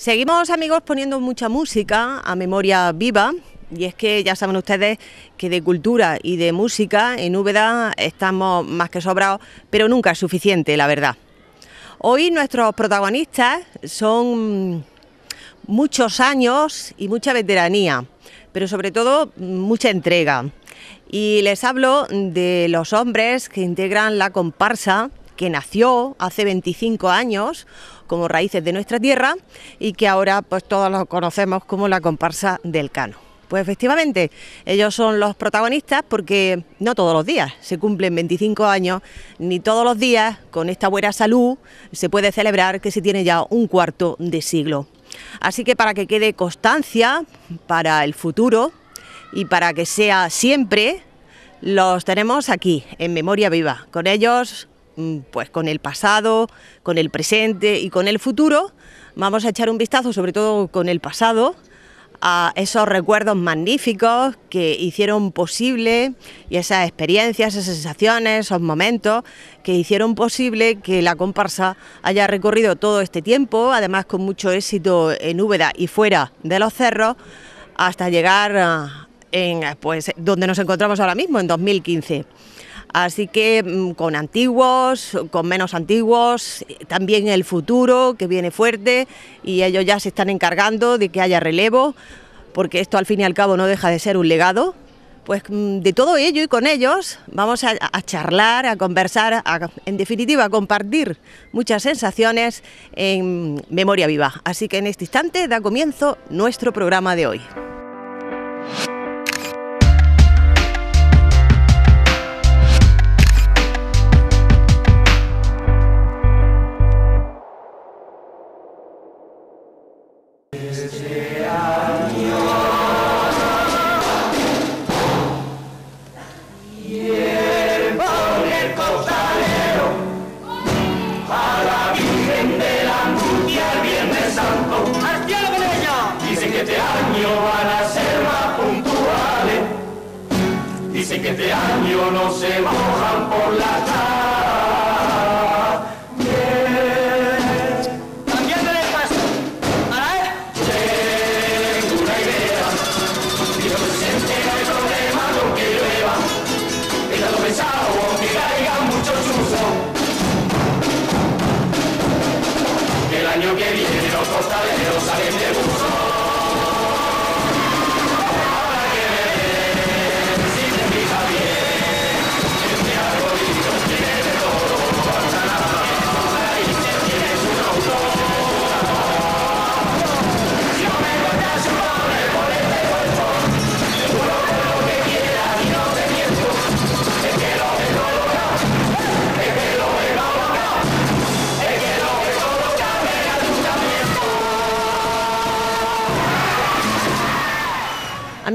Seguimos amigos poniendo mucha música a memoria viva. Y es que ya saben ustedes que de cultura y de música en Úbeda estamos más que sobrados, pero nunca es suficiente, la verdad. Hoy nuestros protagonistas son muchos años y mucha veteranía, pero sobre todo mucha entrega. Y les hablo de los hombres que integran la comparsa que nació hace 25 años como raíces de nuestra tierra y que ahora pues todos los conocemos como la comparsa del Cano. Pues efectivamente, ellos son los protagonistas porque no todos los días se cumplen 25 años, ni todos los días con esta buena salud se puede celebrar que se tiene ya un cuarto de siglo. Así que para que quede constancia para el futuro y para que sea siempre, los tenemos aquí en memoria viva. Con ellos Mm, pues con el pasado, con el presente y con el futuro, vamos a echar un vistazo, sobre todo con el pasado, a esos recuerdos magníficos que hicieron posible y esas experiencias, esas sensaciones, esos momentos que hicieron posible que la comparsa haya recorrido todo este tiempo, además con mucho éxito en Úbeda y fuera de los cerros, hasta llegar ah, en, pues, donde nos encontramos ahora mismo, en 2015. Así que mm, con antiguos, con menos antiguos, también el futuro que viene fuerte y ellos ya se están encargando de que haya relevo, porque esto al fin y al cabo no deja de ser un legado. Pues mm, de todo ello y con ellos vamos a, charlar, a conversar, en definitiva a compartir muchas sensaciones en memoria viva. Así que en este instante da comienzo nuestro programa de hoy. este año no se mojan por la tarde.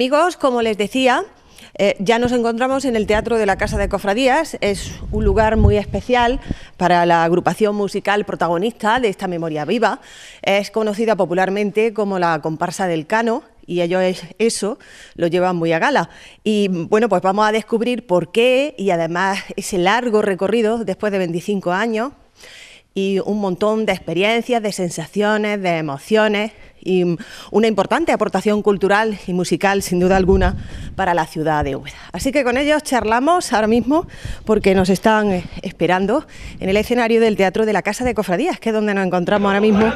amigos, como les decía, eh, ya nos encontramos en el Teatro de la Casa de Cofradías. Es un lugar muy especial para la agrupación musical protagonista de esta memoria viva. Es conocida popularmente como la comparsa del Cano y es eso lo llevan muy a gala. Y bueno, pues vamos a descubrir por qué y además ese largo recorrido después de 25 años y un montón de experiencias, de sensaciones, de emociones y una importante aportación cultural y musical, sin duda alguna, para la ciudad de Úbeda. Así que con ellos charlamos ahora mismo porque nos están eh, esperando en el escenario del Teatro de la Casa de Cofradías, que es donde nos encontramos ahora mismo.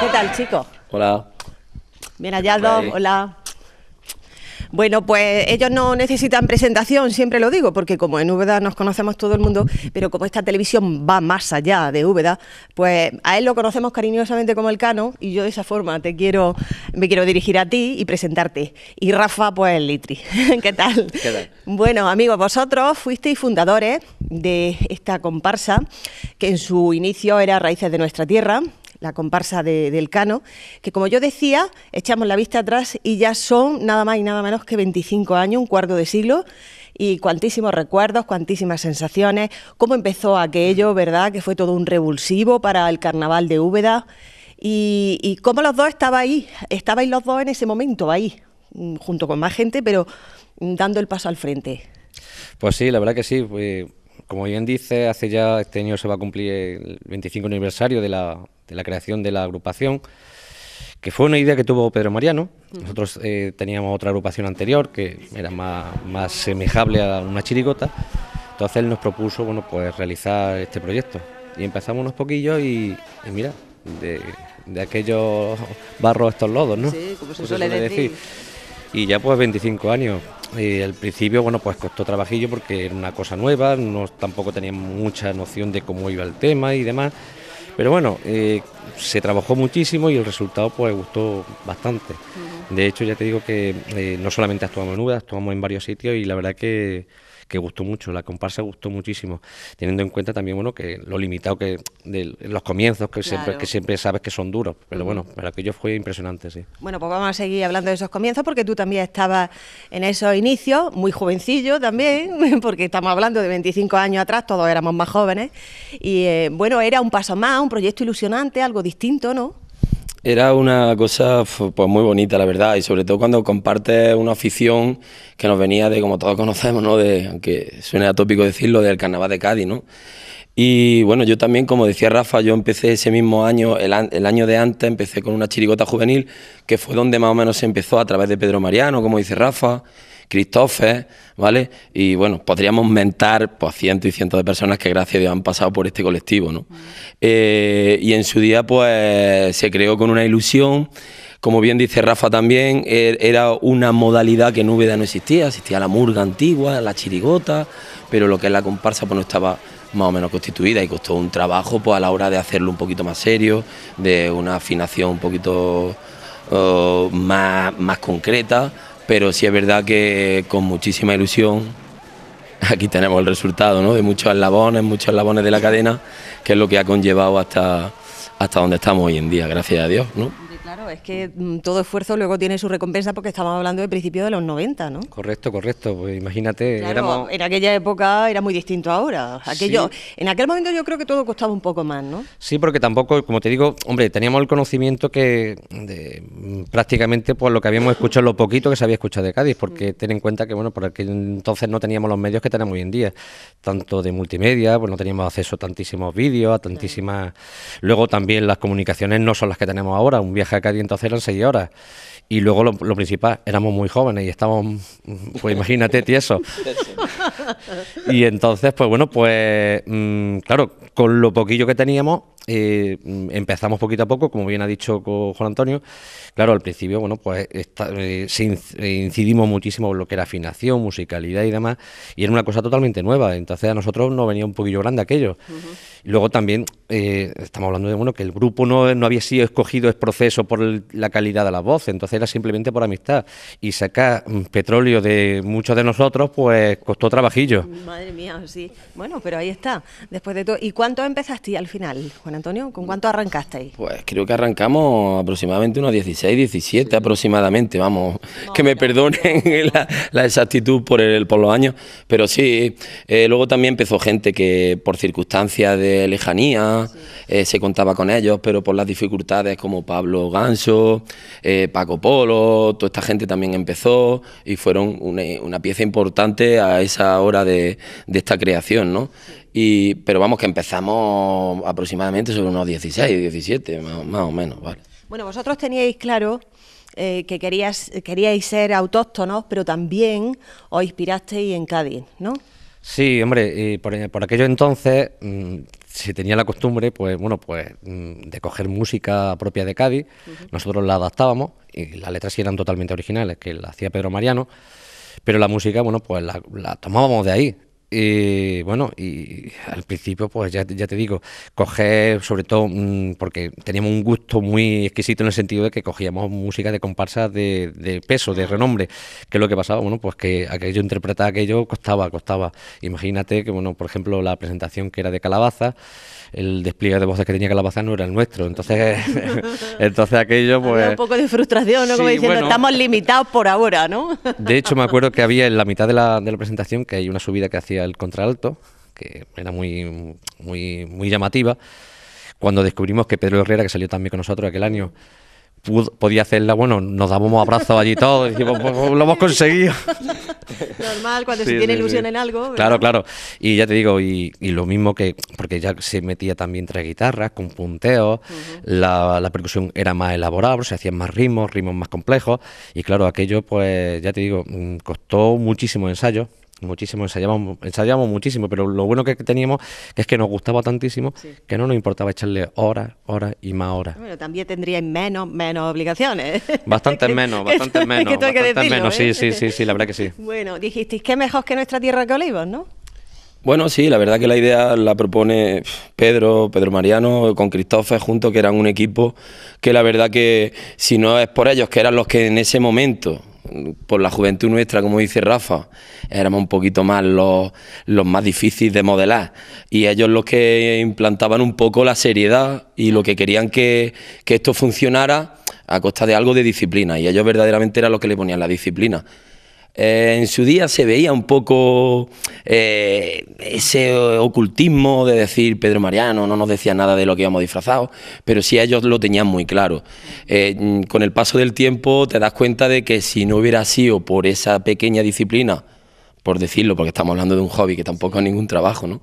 ¿Qué tal, chicos? Hola. Bien dos. hola. Bueno, pues ellos no necesitan presentación, siempre lo digo, porque como en Úbeda nos conocemos todo el mundo, pero como esta televisión va más allá de Úbeda, pues a él lo conocemos cariñosamente como el Cano y yo de esa forma te quiero, me quiero dirigir a ti y presentarte. Y Rafa, pues Litri. ¿Qué tal? ¿Qué tal? Bueno, amigos, vosotros fuisteis fundadores de esta comparsa que en su inicio era Raíces de Nuestra Tierra, la comparsa del Cano, que como yo decía, echamos la vista atrás y ya son nada más y nada menos que 25 años, un cuarto de siglo, y cuantísimos recuerdos, cuantísimas sensaciones, cómo empezó aquello, ¿verdad? Que fue todo un revulsivo para el carnaval de Úbeda. Y, cómo los dos estaba ahí, estabais los dos en ese momento ahí, mm, junto con más gente, pero dando el paso al frente. Pues sí, la verdad que sí. Pues como bien dice, hace ya este año se va a cumplir el 25 aniversario de la, creación de la agrupación, que fue una idea que tuvo Pedro Mariano. Nosotros eh, teníamos otra agrupación anterior que era más, semejable a una chirigota. Entonces él nos propuso bueno, pues, realizar este proyecto. Y empezamos unos poquillos y, mira, de, aquellos barros estos lodos, ¿no? Sí, como se, suele, decir y ya pues 25 años. al principio, bueno, pues costó trabajillo porque era una cosa nueva, no, tampoco tenía mucha noción de cómo iba el tema y demás. Pero bueno, eh, se trabajó muchísimo y el resultado pues gustó bastante. De hecho, ya te digo que eh, no solamente actuamos en UDA, actuamos en varios sitios y la verdad que que gustó mucho, la comparsa gustó muchísimo, teniendo en cuenta también bueno que lo limitado que de los comienzos que siempre que siempre sabes que son duros, pero bueno, para yo fue impresionante, sí. Bueno, pues vamos a seguir hablando de esos comienzos porque tú también estabas en esos inicios, muy jovencillo también, porque estamos hablando de 25 años atrás, todos éramos más jóvenes y eh, bueno, era un paso más, un proyecto ilusionante, algo distinto, ¿no? Era una cosa pues, muy bonita, la verdad, y sobre todo cuando compartes una afición que nos venía de, como todos conocemos, ¿no? de, aunque suene atópico decirlo, del carnaval de Cádiz, ¿no? Y bueno, yo también, como decía Rafa, yo empecé ese mismo año, el, año de antes, empecé con una chirigota juvenil, que fue donde más o menos se empezó a través de Pedro Mariano, como dice Rafa, Cristófer ¿vale? Y bueno, podríamos mentar por pues, cientos y cientos de personas que gracias a Dios han pasado por este colectivo, ¿no? Eh, y en su día, pues, se creó con una ilusión. Como bien dice Rafa también, e-, era una modalidad que en Úbeda no existía, existía la murga antigua, la chirigota, pero lo que es la comparsa pues no estaba más o menos constituida y costó un trabajo pues, a la hora de hacerlo un poquito más serio, de una afinación un poquito oh, más, más concreta, pero sí es verdad que con muchísima ilusión aquí tenemos el resultado ¿no? de muchos eslabones, muchos eslabones de la cadena, que es lo que ha conllevado hasta, hasta donde estamos hoy en día, gracias a Dios. ¿no? es que mm, todo esfuerzo luego tiene su recompensa porque estamos hablando de principio de los 90, ¿no? Correcto, correcto. Pues imagínate, en aquella época era muy distinto ahora. En aquel momento yo creo que todo costaba un poco más, ¿no? Sí, porque tampoco, como te digo, hombre, teníamos el conocimiento que mm, prácticamente pues, lo que habíamos escuchado, lo poquito que se había escuchado de Cádiz, porque mm. ten en cuenta que, bueno, por aquel entonces no teníamos los medios que tenemos hoy en día, tanto de multimedia, pues no teníamos acceso a tantísimos vídeos, a tantísimas... Luego también las comunicaciones no son las que tenemos ahora, un viaje a Cádiz y entonces eran seis horas. Y luego lo, principal, éramos muy jóvenes y estábamos, pues imagínate, tieso. y entonces, pues bueno, pues mm, claro, con lo poquillo que teníamos, eh, empezamos poquito a poco, como bien ha dicho Juan Antonio. Claro, al principio, bueno, pues eh, eh, incidimos muchísimo en lo que era afinación, musicalidad y demás, y era una cosa totalmente nueva. Entonces a nosotros nos venía un poquillo grande aquello. y Luego también estamos hablando de bueno que el grupo no, había sido escogido es proceso por la calidad de la voz, entonces era simplemente por amistad. Y sacar mm, petróleo de muchos de nosotros, pues costó trabajillo. Madre mía, sí. Bueno, pero ahí está. Después de todo, ¿y cuánto empezaste al final, Juan Antonio? ¿Con cuánto arrancaste ahí? Pues creo que arrancamos aproximadamente unos 16, 17 aproximadamente, vamos, que me perdonen la, exactitud por, el, por los años, pero sí, eh, luego también empezó gente que por circunstancias de lejanía eh, se contaba con ellos, pero por las dificultades como Pablo Ganso, eh, Paco Polo, toda esta gente también empezó y fueron una, pieza importante a esa hora de, esta creación, ¿no? pero vamos, que empezamos aproximadamente sobre unos 16, 17, más, o menos. Bueno, vosotros teníais claro eh, que querías, queríais ser autóctonos, pero también os inspirasteis en Cádiz, ¿no? Sí, hombre, y por, aquello entonces mm, se tenía la costumbre, pues bueno, pues mm, de coger música propia de Cádiz. Nosotros la adaptábamos y las letras sí eran totalmente originales, que la hacía Pedro Mariano, pero la música, bueno, pues la tomábamos de ahí. Y eh, bueno, y al principio, pues ya, te digo, coger sobre todo mm, porque teníamos un gusto muy exquisito en el sentido de que cogíamos música de comparsa de, peso, de renombre, que es lo que pasaba, bueno, pues que aquello interpretar aquello costaba, costaba. Imagínate que, bueno, por ejemplo, la presentación que era de Calabaza, el despliegue de voces que tenía Calabaza no era el nuestro, entonces, entonces aquello, pues. un poco de frustración, ¿no? Como diciendo, estamos limitados por ahora, ¿no? de hecho, me acuerdo que había en la mitad de la presentación que hay una subida que hacía el contralto, que era muy, muy, muy llamativa. Cuando descubrimos que Pedro Herrera, que salió también con nosotros aquel año, podía hacerla, bueno, nos dábamos abrazos allí todos, y pues, pues, lo hemos conseguido. Normal, cuando se tiene ilusión en algo. Claro, claro. Y ya te digo, y, lo mismo que, porque ya se metía también tres guitarras con punteos, la, percusión era más elaborada, se hacían más ritmos, ritmos más complejos, y claro, aquello, pues ya te digo, mm, costó muchísimo ensayo muchísimo, ensayamos ensayamos muchísimo, pero lo bueno que teníamos es que nos gustaba tantísimo que no nos importaba echarle horas, horas y más horas. Bueno, también tendríais menos, menos obligaciones. Bastantes menos, bastantes menos. bastantes menos, ¿eh? sí, sí, sí, la verdad que sí. Bueno, dijisteis que mejor que nuestra tierra que olivos, ¿no? Bueno, sí, la verdad que la idea la propone Pedro, Pedro Mariano, con Cristófes junto que eran un equipo que la verdad que si no es por ellos, que eran los que en ese momento por la juventud nuestra, como dice Rafa, éramos un poquito más los, más difíciles de modelar y ellos los que implantaban un poco la seriedad y lo que querían que, que esto funcionara a costa de algo de disciplina y ellos verdaderamente eran los que le ponían la disciplina. Eh, en su día se veía un poco eh, ese ocultismo de decir Pedro Mariano, no nos decía nada de lo que íbamos disfrazados, pero sí ellos lo tenían muy claro. Eh, con el paso del tiempo te das cuenta de que si no hubiera sido por esa pequeña disciplina, por decirlo, porque estamos hablando de un hobby que tampoco es ningún trabajo, ¿no?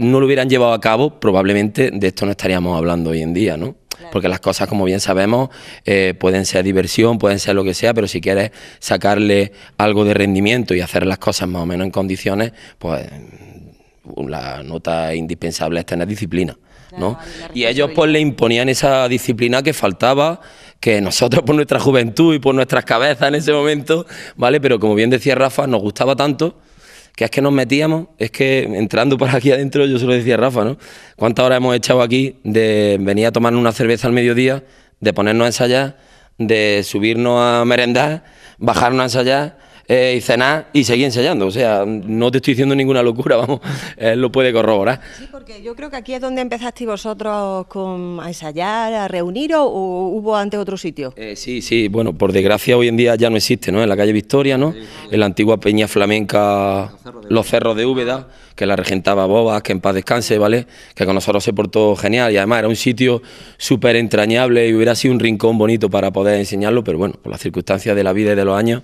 no lo hubieran llevado a cabo, probablemente de esto no estaríamos hablando hoy en día, ¿no? Porque las cosas, como bien sabemos, eh, pueden ser diversión, pueden ser lo que sea, pero si quieres sacarle algo de rendimiento y hacer las cosas más o menos en condiciones, pues mm, la nota indispensable es tener disciplina. ¿no? y ellos pues le imponían esa disciplina que faltaba, que nosotros por nuestra juventud y por nuestras cabezas en ese momento, ¿vale? Pero como bien decía Rafa, nos gustaba tanto que es que nos metíamos, es que entrando por aquí adentro, yo se lo decía Rafa, ¿no? ¿Cuántas horas hemos echado aquí de venir a tomar una cerveza al mediodía, de ponernos a ensayar, de subirnos a merendar, bajarnos a ensayar? Eh, y cenar y seguir ensayando. O sea, no te estoy diciendo ninguna locura, vamos, él lo puede corroborar. Sí, porque yo creo que aquí es donde empezasteis vosotros con, a ensayar, a reunir o, hubo antes otro sitio. Eh, sí, sí, bueno, por desgracia hoy en día ya no existe, ¿no? En la calle Victoria, ¿no? En la antigua Peña Flamenca, los cerros de Úbeda, que la regentaba Bobas, que en paz descanse, ¿vale? Que con nosotros se portó genial y además era un sitio súper entrañable y hubiera sido un rincón bonito para poder enseñarlo, pero bueno, por las circunstancias de la vida y de los años,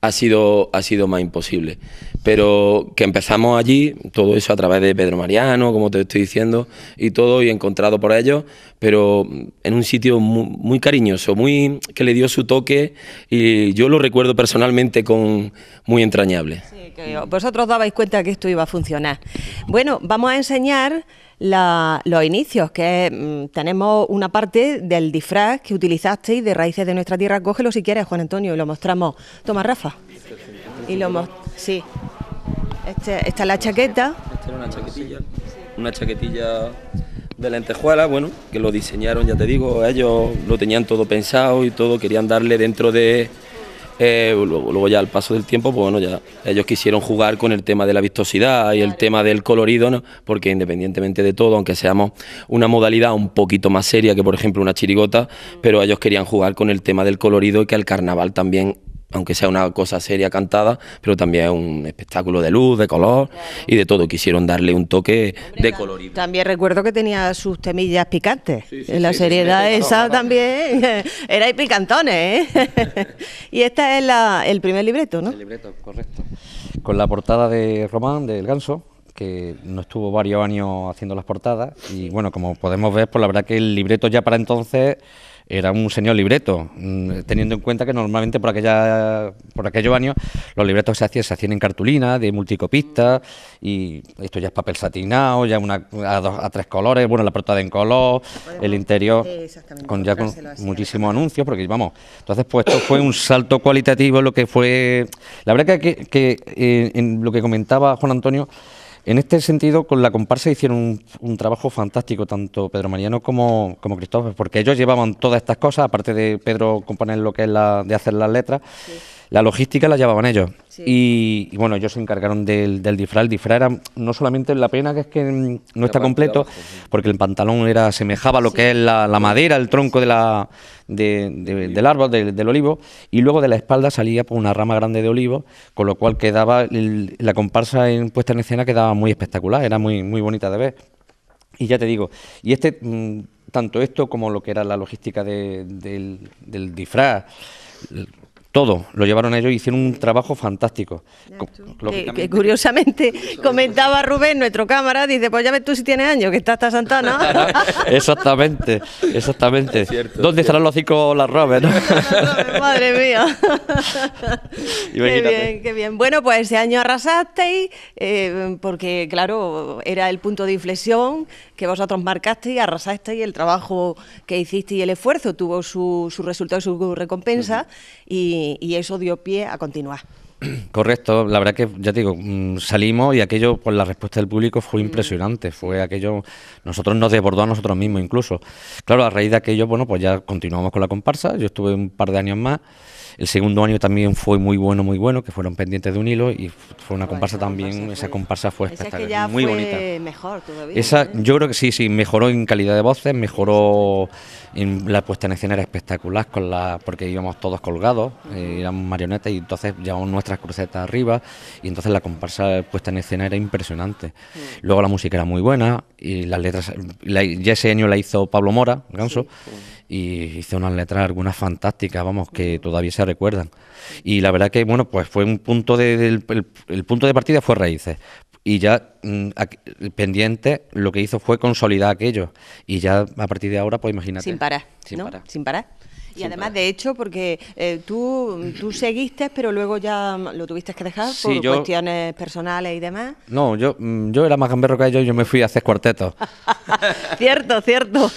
ha sido, ha sido más imposible. Pero que empezamos allí, todo eso a través de Pedro Mariano, como te estoy diciendo, y todo, y encontrado por ellos, pero en un sitio muy, cariñoso, muy que le dio su toque, y yo lo recuerdo personalmente con muy entrañable. Sí, que vosotros dabais cuenta que esto iba a funcionar. Bueno, vamos a enseñar la, los inicios, que mm, tenemos una parte del disfraz que utilizasteis de Raíces de Nuestra Tierra. Cógelo si quieres, Juan Antonio, y lo mostramos. Toma, Rafa. Y lo Sí. Este, esta es la chaqueta. Esta era una chaquetilla. Una chaquetilla de lentejuela, bueno, que lo diseñaron, ya te digo, ellos lo tenían todo pensado y todo, querían darle dentro de eh, luego, ya al paso del tiempo, pues, bueno, ya ellos quisieron jugar con el tema de la vistosidad y el tema del colorido, ¿no? porque independientemente de todo, aunque seamos una modalidad un poquito más seria que por ejemplo una chirigota, pero ellos querían jugar con el tema del colorido y que al carnaval también aunque sea una cosa seria cantada, pero también es un espectáculo de luz, de color y de todo. Quisieron darle un toque de colorido. También recuerdo que tenía sus temillas picantes. en la seriedad esa también era picantones. ¿eh? y este es el primer libreto, ¿no? El libreto, correcto. Con la portada de Román, del Ganso, que no estuvo varios años haciendo las portadas. Y bueno, como podemos ver, pues la verdad que el libreto ya para entonces era un señor libreto, mm, teniendo en cuenta que normalmente por aquella por aquellos años los libretos se hacían, se hacían en cartulina, de multicopista, y esto ya es papel satinado, ya una, a, dos, a tres colores, bueno, la portada en color, el interior, eh, con ya con muchísimos anuncios, porque vamos, entonces pues esto fue un salto cualitativo, lo que fue, la verdad que, que eh, en lo que comentaba Juan Antonio, en este sentido, con la comparsa hicieron un, trabajo fantástico, tanto Pedro Mariano como, como Cristóbal, porque ellos llevaban todas estas cosas, aparte de Pedro componer lo que es la, de hacer las letras la logística la llevaban ellos. Y, bueno, ellos se encargaron del, del, disfraz. El disfraz era no solamente la pena que es que no está completo, porque el pantalón era semejaba a lo que es la, madera, el tronco de la, de, del árbol, del olivo, y luego de la espalda salía por pues, una rama grande de olivo, con lo cual quedaba la comparsa en, puesta en escena quedaba muy espectacular, era muy, muy bonita de ver. Y ya te digo, y este, mm, tanto esto como lo que era la logística del, del disfraz, todo, lo llevaron ellos y hicieron un trabajo fantástico. Que, curiosamente comentaba Rubén, nuestro cámara, dice, pues ya ves tú si tiene años, que está hasta Santana. exactamente, exactamente. ¿Dónde estarán los cinco las robes? Madre mía. qué bien, qué bien. Bueno, pues ese año arrasasteis, eh, porque claro, era el punto de inflexión que vosotros marcaste y arrasaste y el trabajo que hiciste y el esfuerzo tuvo su, su resultado y su recompensa y, eso dio pie a continuar. Correcto, la verdad que ya te digo, mm, salimos y aquello, pues la respuesta del público fue impresionante, fue aquello, nosotros nos desbordó a nosotros mismos incluso. Claro, a raíz de aquello, bueno, pues ya continuamos con la comparsa, yo estuve un par de años más el segundo año también fue muy bueno, muy bueno, que fueron pendientes de un hilo y fue una comparsa también, esa comparsa fue espectacular, que ya muy fue bonita. Mejor todavía, esa, ¿eh? yo creo que sí, sí, mejoró en calidad de voces, mejoró en la puesta en escena era espectacular con la, porque íbamos todos colgados, eh, éramos marionetas y entonces llevamos nuestras crucetas arriba y entonces la comparsa puesta en escena era impresionante. Luego la música era muy buena y las letras, ya ese año la hizo Pablo Mora, Ganso y hice unas letras, algunas fantásticas, vamos, que todavía se recuerdan. Y la verdad que, bueno, pues fue un punto de, del, el, punto de partida fue Raíces. Y ya mm, pendiente lo que hizo fue consolidar aquello. Y ya a partir de ahora, pues imagínate. Sin parar. Sin parar. Sin parar. Y además, de hecho, porque eh, tú, tú seguiste, pero luego ya lo tuviste que dejar por cuestiones personales y demás. No, yo, mm, yo era más gamberro que ellos, yo me fui a hacer cuarteto. cierto, cierto.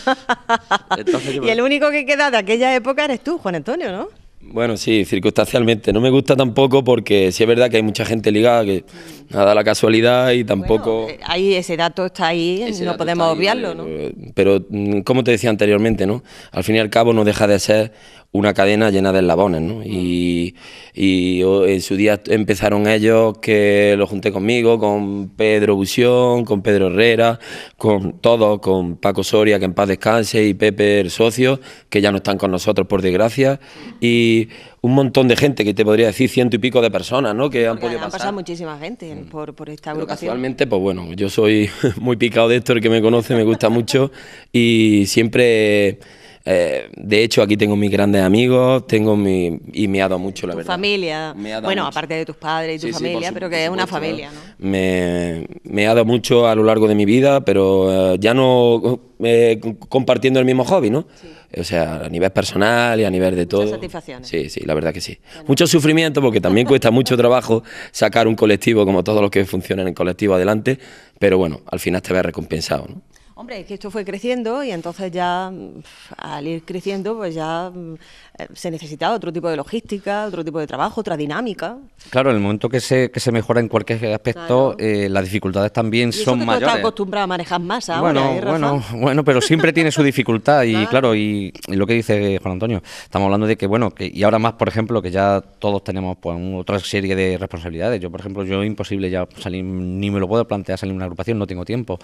Y el único que queda de aquella época eres tú, Juan Antonio, ¿no? Bueno, sí, circunstancialmente. No me gusta tampoco porque sí es verdad que hay mucha gente ligada que nada la casualidad y tampoco. Bueno, eh, ahí ese dato está ahí, no podemos obviarlo, eh, ¿no? Pero mm, como te decía anteriormente, ¿no? Al fin y al cabo no deja de ser una cadena llena de eslabones, ¿no? Y, en su día empezaron ellos, que lo junté conmigo, con Pedro Busión, con Pedro Herrera, con todos, con Paco Soria, que en paz descanse, y Pepe, el socio, que ya no están con nosotros, por desgracia, y un montón de gente, que te podría decir ciento y pico de personas, ¿no? Que han podido pasar... han pasado muchísima gente mm. por, esta Pero agrupación. Actualmente, pues bueno, yo soy muy picado de esto, el que me conoce me gusta mucho, y siempre eh, de hecho, aquí tengo mis grandes amigos, tengo mi. y me ha dado mucho, la tu familia. bueno, aparte de tus padres y tu familia, pero que es una familia, ¿no? Me, ha dado mucho a lo largo de mi vida, pero eh, ya no eh, compartiendo el mismo hobby, ¿no? O sea, a nivel personal y a nivel de Muchas todo. satisfacciones. Sí, sí, la verdad que sí. Mucho sufrimiento, porque también cuesta mucho trabajo sacar un colectivo, como todos los que funcionan en colectivo adelante, pero bueno, al final te ves recompensado, ¿no? Hombre, es que esto fue creciendo y entonces ya al ir creciendo pues ya eh, se necesitaba otro tipo de logística, otro tipo de trabajo, otra dinámica. Claro, en el momento que se, que se mejora en cualquier aspecto, eh, las dificultades también son que mayores. acostumbrado a manejar masa bueno, ¿eh, bueno, bueno, pero siempre tiene su dificultad y claro, y, lo que dice Juan Antonio, estamos hablando de que bueno, que, y ahora más por ejemplo que ya todos tenemos pues, otra serie de responsabilidades. Yo por ejemplo, yo imposible ya salir, ni me lo puedo plantear salir en una agrupación, no tengo tiempo.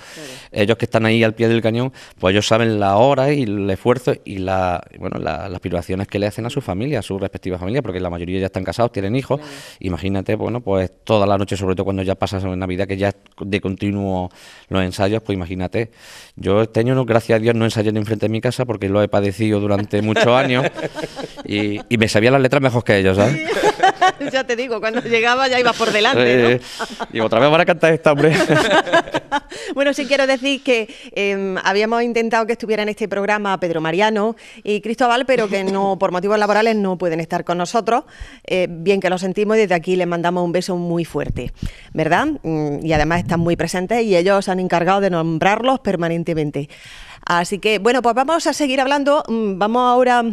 Ellos que están ahí al pie del cañón, pues ellos saben la hora y el esfuerzo y la, bueno, las privaciones que le hacen a su familia, a su respectiva familia, porque la mayoría ya están casados, tienen hijos. Imagínate, bueno, pues toda la noche, sobre todo cuando ya pasas en Navidad, que ya de continuo los ensayos, pues imagínate. Yo este año, gracias a Dios, no ensayé enfrente de mi casa porque lo he padecido durante muchos años y, y me sabía las letras mejor que ellos, ¿sabes? ya te digo, cuando llegaba ya iba por delante. ¿no? Eh, y otra vez van a cantar esta, hombre. bueno, sí quiero decir que em, habíamos intentado que estuviera en este programa Pedro Mariano y Cristóbal, pero que no por motivos laborales no pueden estar con nosotros. Eh, bien que lo sentimos y desde aquí les mandamos un beso muy fuerte, ¿verdad? Mm, y además están muy presentes y ellos han encargado de nombrarlos permanentemente. Así que, bueno, pues vamos a seguir hablando. Mm, vamos ahora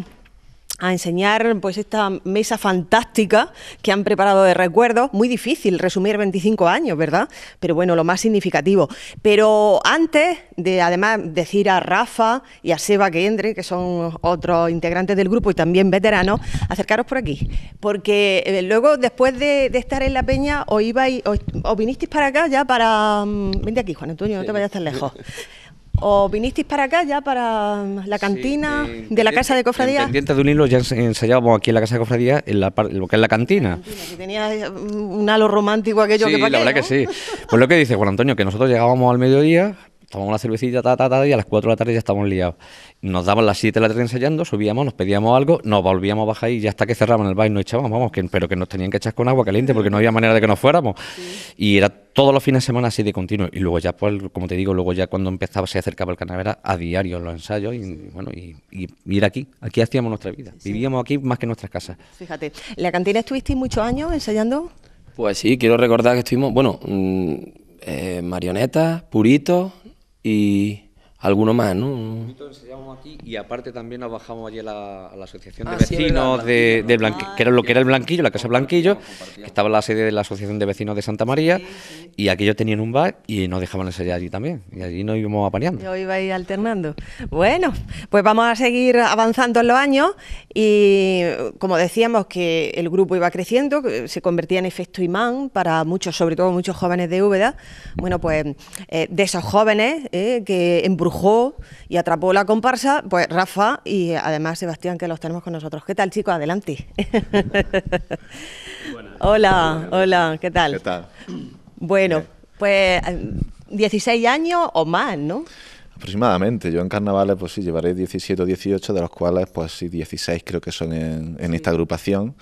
a enseñar pues esta mesa fantástica que han preparado de recuerdos. Muy difícil resumir 25 años, ¿verdad? Pero bueno, lo más significativo. Pero antes de además decir a Rafa y a Seba que entre, que son otros integrantes del grupo y también veteranos, acercaros por aquí. Porque eh, luego, después de, estar en la peña, os, ibais, vinisteis para acá ya para... Mm, vente aquí, Juan Antonio, no te vayas tan lejos. ¿O vinisteis para acá ya, para la cantina de la Casa de Cofradía? Pendientes de un hilo ya ensayábamos aquí en la Casa de Cofradía, en la, lo que es la cantina. tenía eh, un halo romántico aquello que Sí, la verdad que sí. Pues lo que dice Juan Antonio, que nosotros llegábamos al mediodía, tomamos una cervecita, y a las 4 de la tarde ya estábamos liados. Nos daban las 7 de la tarde ensayando, subíamos, nos pedíamos algo, nos volvíamos a bajar y ya hasta que cerraban el bar nos echábamos, vamos, pero que nos tenían que echar con agua caliente porque no había manera de que nos fuéramos. Y era todos los fines de semana así de continuo. Y luego ya, pues, como te digo, luego ya cuando empezaba, se acercaba el canavera a diario los ensayos y, bueno, y, era aquí, aquí hacíamos nuestra vida. Vivíamos aquí más que nuestras casas. Fíjate, ¿la cantina estuvisteis muchos años ensayando? Pues sí, quiero recordar que estuvimos, bueno... Mm, eh, marionetas, puritos, y alguno más, ¿no? y aparte también nos bajamos allí a la, asociación de ah, vecinos de, ah, que era lo que era el Blanquillo, la casa Blanquillo, que estaba la sede de la asociación de vecinos de Santa María y aquellos tenían un bar y nos dejaban enseñar allí también y allí nos íbamos apañando. Yo iba a alternando. Bueno, pues vamos a seguir avanzando en los años y como decíamos que el grupo iba creciendo, se convertía en efecto imán para muchos, sobre todo muchos jóvenes de Úbeda. Bueno, pues eh, de esos jóvenes eh, que embrujaron y atrapó la comparsa, pues Rafa y además Sebastián, que los tenemos con nosotros. ¿Qué tal, chicos? Adelante. hola, hola, ¿qué tal? ¿Qué tal? Bueno, pues 16 años o más, ¿no? Aproximadamente. Yo en carnavales, pues sí, llevaré 17 o 18, de los cuales, pues sí, 16 creo que son en, esta agrupación.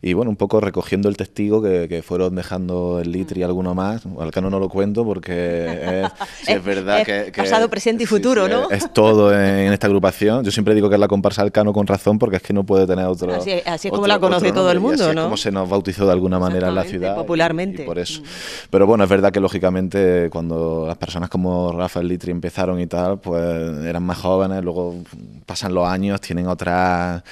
Y bueno, un poco recogiendo el testigo que, fueron dejando el litri y alguno más. Alcano no lo cuento porque es, verdad que, Pasado, presente y futuro, ¿no? Es, todo en, esta agrupación. Yo siempre digo que es la comparsa Alcano con razón porque es que no puede tener otro. Así, es como la conoce todo el mundo, así ¿no? Es como se nos bautizó de alguna manera en la ciudad. Popularmente. Y, por eso. Mm. Pero bueno, es verdad que lógicamente cuando las personas como Rafael Litri empezaron y tal, pues eran más jóvenes, luego pasan los años, tienen otras,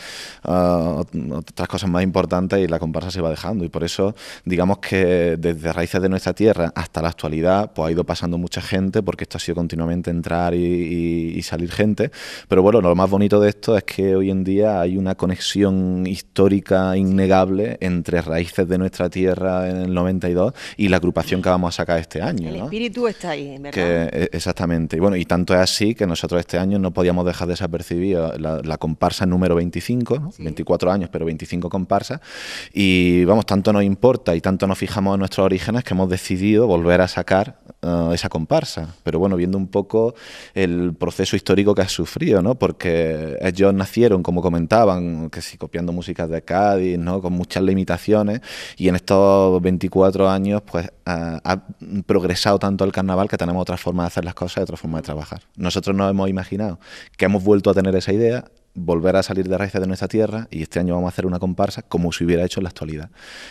ah, otras cosas más importantes y la comparsa se va dejando. Y por eso, digamos que desde Raíces de Nuestra Tierra hasta la actualidad, pues ha ido pasando mucha gente, porque esto ha sido continuamente entrar y, salir gente. Pero bueno, lo más bonito de esto es que hoy en día hay una conexión histórica innegable entre Raíces de Nuestra Tierra en el 92 y la agrupación que vamos a sacar este año. El espíritu está ahí, ¿verdad? E-, exactamente. Y bueno, y tanto así que nosotros este año no podíamos dejar desapercibida la, comparsa número 25, 24 años, pero 25 comparsas. Y vamos, tanto nos importa y tanto nos fijamos en nuestros orígenes que hemos decidido volver a sacar eh, esa comparsa. Pero bueno, viendo un poco el proceso histórico que ha sufrido, ¿no? Porque ellos nacieron, como comentaban, que si copiando músicas de Cádiz, ¿no? Con muchas limitaciones. Y en estos 24 años, pues eh, ha progresado tanto el carnaval que tenemos otra forma de hacer las cosas y otra forma de trabajar nosotros nos hemos imaginado que hemos vuelto a tener esa idea volver a salir de raíces de nuestra tierra y este año vamos a hacer una comparsa como si hubiera hecho en la actualidad.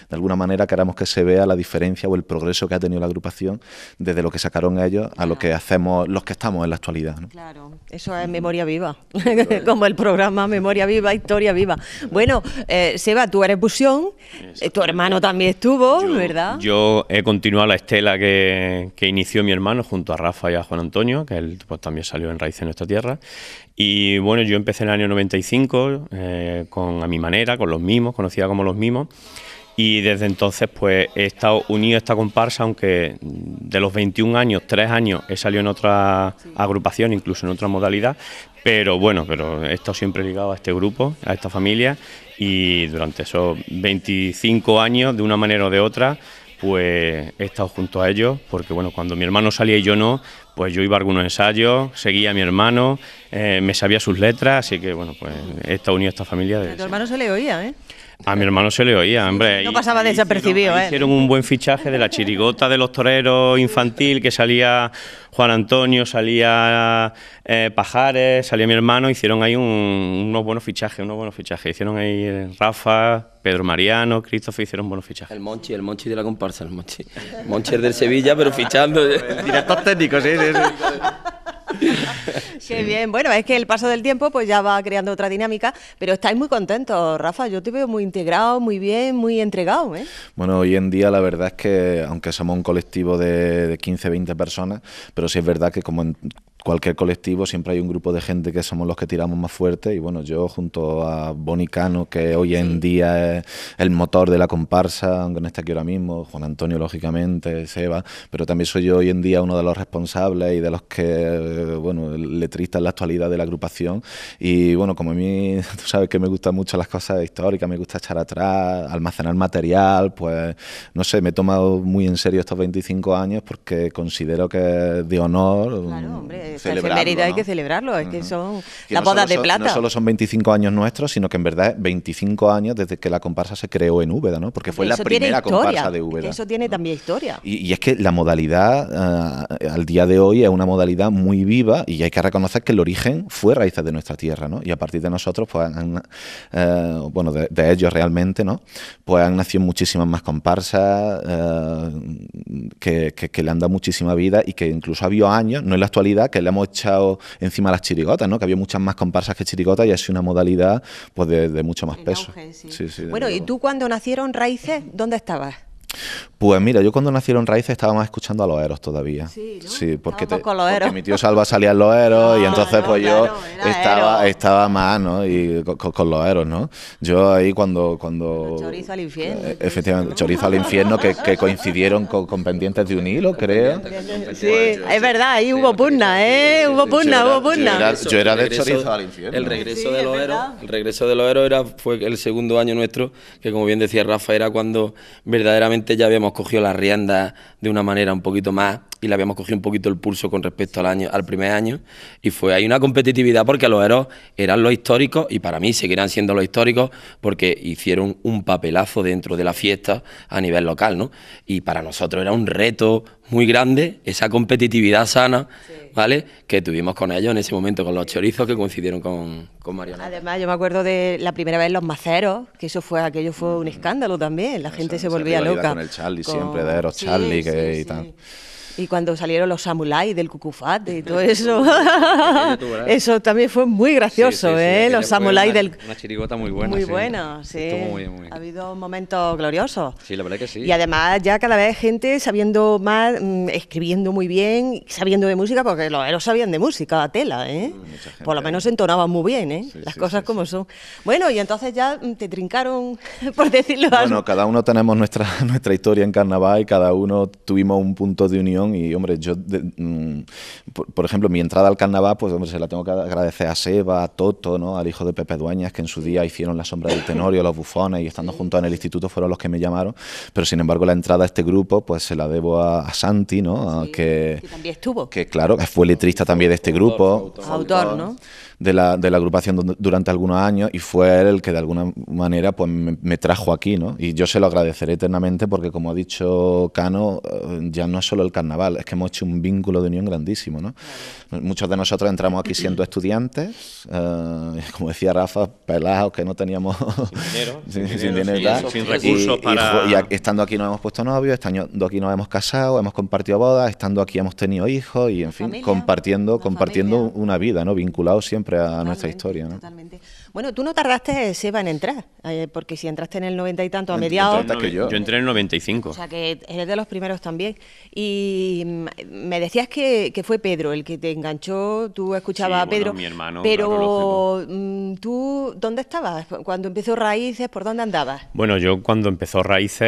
De alguna manera queremos que se vea la diferencia o el progreso que ha tenido la agrupación desde lo que sacaron ellos a lo que hacemos los que estamos en la actualidad. Claro, eso es memoria viva, como el programa Memoria Viva, Historia Viva. Bueno, eh, Seba, tú eres busión, eh, tu hermano también estuvo, ¿verdad? Yo he continuado la estela que, inició mi hermano junto a Rafa y a Juan Antonio, que él pues, también salió en raíces de nuestra tierra, y bueno, yo empecé en el año 95 eh, con A Mi Manera, con Los mismos, conocida como Los mismos... Y desde entonces pues he estado unido a esta comparsa, aunque de los 21 años, 3 años he salido en otra agrupación, incluso en otra modalidad, pero bueno, pero he estado siempre ligado a este grupo, a esta familia y durante esos 25 años, de una manera o de otra, pues he estado junto a ellos, porque bueno, cuando mi hermano salía y yo no, pues yo iba a algunos ensayos, seguía a mi hermano, eh, me sabía sus letras, así que bueno, pues he estado unido a esta familia. De, a tu hermano se le oía, ¿eh? A mi hermano se le oía, hombre. No pasaba desapercibido, hicieron, ¿eh? Hicieron un buen fichaje de la chirigota de los toreros infantil que salía Juan Antonio, salía eh, Pajares, salía mi hermano. Hicieron ahí unos buenos fichajes, unos buenos fichajes. Hicieron ahí eh, Rafa, Pedro Mariano, Cristo. hicieron buenos fichajes. El Monchi, el Monchi de la comparsa, el Monchi. Monchi es del Sevilla, pero fichando. Directos técnicos, sí. sí. Qué bien. Bueno, es que el paso del tiempo pues ya va creando otra dinámica, pero estáis muy contentos, Rafa. Yo te veo muy integrado, muy bien, muy entregado. ¿eh? Bueno, hoy en día la verdad es que, aunque somos un colectivo de, de 15, 20 personas, pero sí es verdad que como en cualquier colectivo siempre hay un grupo de gente que somos los que tiramos más fuerte y bueno, yo junto a Bonicano, que hoy en día es el motor de la comparsa, aunque no está aquí ahora mismo, Juan Antonio lógicamente, Seba, pero también soy yo hoy en día uno de los responsables y de los que, bueno, letrista en la actualidad de la agrupación y bueno, como a mí, tú sabes que me gustan mucho las cosas históricas, me gusta echar atrás, almacenar material, pues no sé, me he tomado muy en serio estos 25 años porque considero que es de honor. Claro, hombre el hay que celebrarlo, es que son las bodas de plata. no solo son 25 años nuestros, sino que en verdad 25 años desde que la comparsa se creó en Úbeda, ¿no? Porque fue la primera comparsa de Úbeda. Eso tiene también historia. Y, es que la modalidad eh, al día de hoy es una modalidad muy viva y hay que reconocer que el origen fue raíz de nuestra tierra, ¿no? Y a partir de nosotros, pues, eh, bueno, de, ellos realmente, ¿no? Pues han nacido muchísimas más comparsas eh, que, que, le han dado muchísima vida y que incluso ha habido años, no en la actualidad, que le hemos echado encima las chirigotas, ¿no? Que había muchas más comparsas que chirigotas y sido una modalidad pues de, mucho más peso. bueno, ¿y tú cuando nacieron Raíces, dónde estabas? Pues mira, yo cuando nacieron raíces estaba más escuchando a los eros todavía. Sí, porque, mi tío Salva salía en los eros y ah, entonces pues yo estaba, estaba más, ¿no? Y con, los eros, ¿no? Yo ahí cuando... cuando chorizo al infierno. Eh, efectivamente, chorizo al infierno que, coincidieron con, pendientes de un hilo, creo. Sí, es verdad, ahí hubo pugna, ¿eh? Hubo pugna, hubo pugna. Yo era, de chorizo al infierno. El regreso de los eros, el regreso de los era, fue el segundo año nuestro, que como bien decía Rafa, era cuando verdaderamente ya habíamos cogido las riendas de una manera un poquito más y le habíamos cogido un poquito el pulso con respecto al año, al primer año. Y fue ahí una competitividad porque los héroes eran los históricos y para mí seguirán siendo los históricos porque hicieron un papelazo dentro de la fiesta a nivel local, ¿no? Y para nosotros era un reto muy grande esa competitividad sana. ¿vale? Que tuvimos con ellos en ese momento, con los chorizos que coincidieron con, con Mariana. Además, yo me acuerdo de la primera vez los maceros, que eso fue, aquello fue un mm. escándalo también, la gente se volvía loca. Con el Charlie siempre, de Eros Charlie y tal. Y cuando salieron los samuráis del Cucufat y todo eso, eso también fue muy gracioso, ¿eh? Los Samulai del... Una chirigota muy buena. Muy buena, sí. Ha habido momentos gloriosos. Sí, la verdad que sí. Y además ya cada vez gente sabiendo más, mm, escribiendo muy bien, sabiendo de música, porque los sabían de música, a tela, ¿eh? Por lo ¿eh? menos entonaban muy bien, ¿eh? Las cosas como son. Bueno, y entonces ya mm, te trincaron, por decirlo así. Bueno, cada uno tenemos nuestra, nuestra historia en carnaval y cada uno tuvimos un punto de unión y, hombre, yo, mm, por, ejemplo, mi entrada al carnaval, pues, hombre, se la tengo que agradecer a Seba, a Toto, ¿no? Al hijo de Pepe Dueñas, que en su día hicieron La Sombra del Tenorio, Los Bufones y estando juntos en el instituto fueron los que me llamaron, pero sin embargo la entrada a este grupo, pues, se la debo a, Santi, ¿no? que, que también estuvo. Que, claro, fue letrista también de este grupo. autor ¿no? de la, de la agrupación durante algunos años y fue él el que de alguna manera pues, me, trajo aquí, ¿no? Y yo se lo agradeceré eternamente porque, como ha dicho Cano, eh, ya no es solo el carnaval, es que hemos hecho un vínculo de unión grandísimo, ¿no? Muchos de nosotros entramos aquí siendo estudiantes, eh, como decía Rafa, pelados que no teníamos... dinero, sin, recursos y, estando aquí nos hemos puesto novios, estando aquí nos hemos casado, hemos compartido bodas, estando aquí hemos tenido hijos y, en fin, compartiendo, compartiendo una vida, ¿no? Vinculados siempre a nuestra historia. Totalmente. Bueno, tú no tardaste, Seba, en entrar, eh, porque si entraste en el noventa y tanto, a mediados... yo. entré en el cinco. O sea, que eres de los primeros también. Y mm, me decías que, fue Pedro el que te enganchó, tú escuchabas a Pedro. mi hermano, pero mm, tú, ¿dónde estabas? Cuando empezó Raíces, ¿por dónde andabas? Bueno, yo cuando empezó Raíces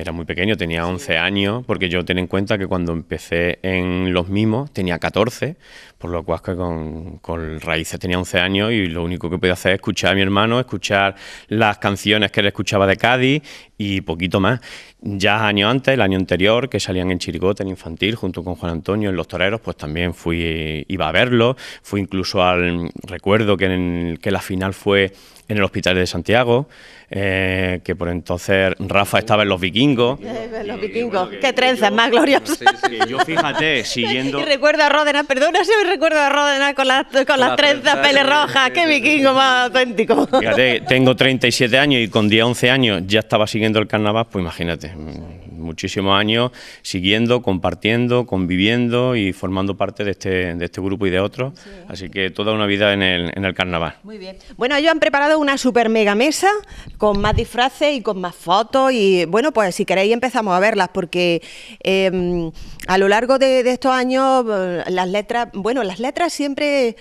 era muy pequeño, tenía once años, porque yo ten en cuenta que cuando empecé en Los mismos, tenía 14, por lo cual que con, con, raíces tenía 11 años y lo único que podía hacer es escuchar a mi hermano, escuchar las canciones que él escuchaba de Cádiz y poquito más. Ya año antes, el año anterior, que salían en Chirigota, en Infantil, junto con Juan Antonio, en Los Toreros, pues también fui, iba a verlo. Fui incluso al, recuerdo que, en, que la final fue en el Hospital de Santiago, eh, que por entonces Rafa estaba en Los Vikingos. En los Vikingos, qué trenzas más gloriosa. yo fíjate, siguiendo... Y recuerdo a Ródena, perdona si me recuerdo a Ródena con, las con, las trenzas qué vikingo más auténtico. Fíjate, tengo 37 años y con 10, 11 años ya estaba siguiendo el carnaval, pues imagínate, mm, muchísimos años siguiendo, compartiendo, conviviendo y formando parte de este, de este grupo y de otros. Así que toda una vida en el, en el carnaval. Muy bien. Bueno, ellos han preparado una super mega mesa con más disfraces y con más fotos. Y bueno, pues si queréis empezamos a verlas, porque em, a lo largo de estos años eh, las letras, bueno, las letras siempre...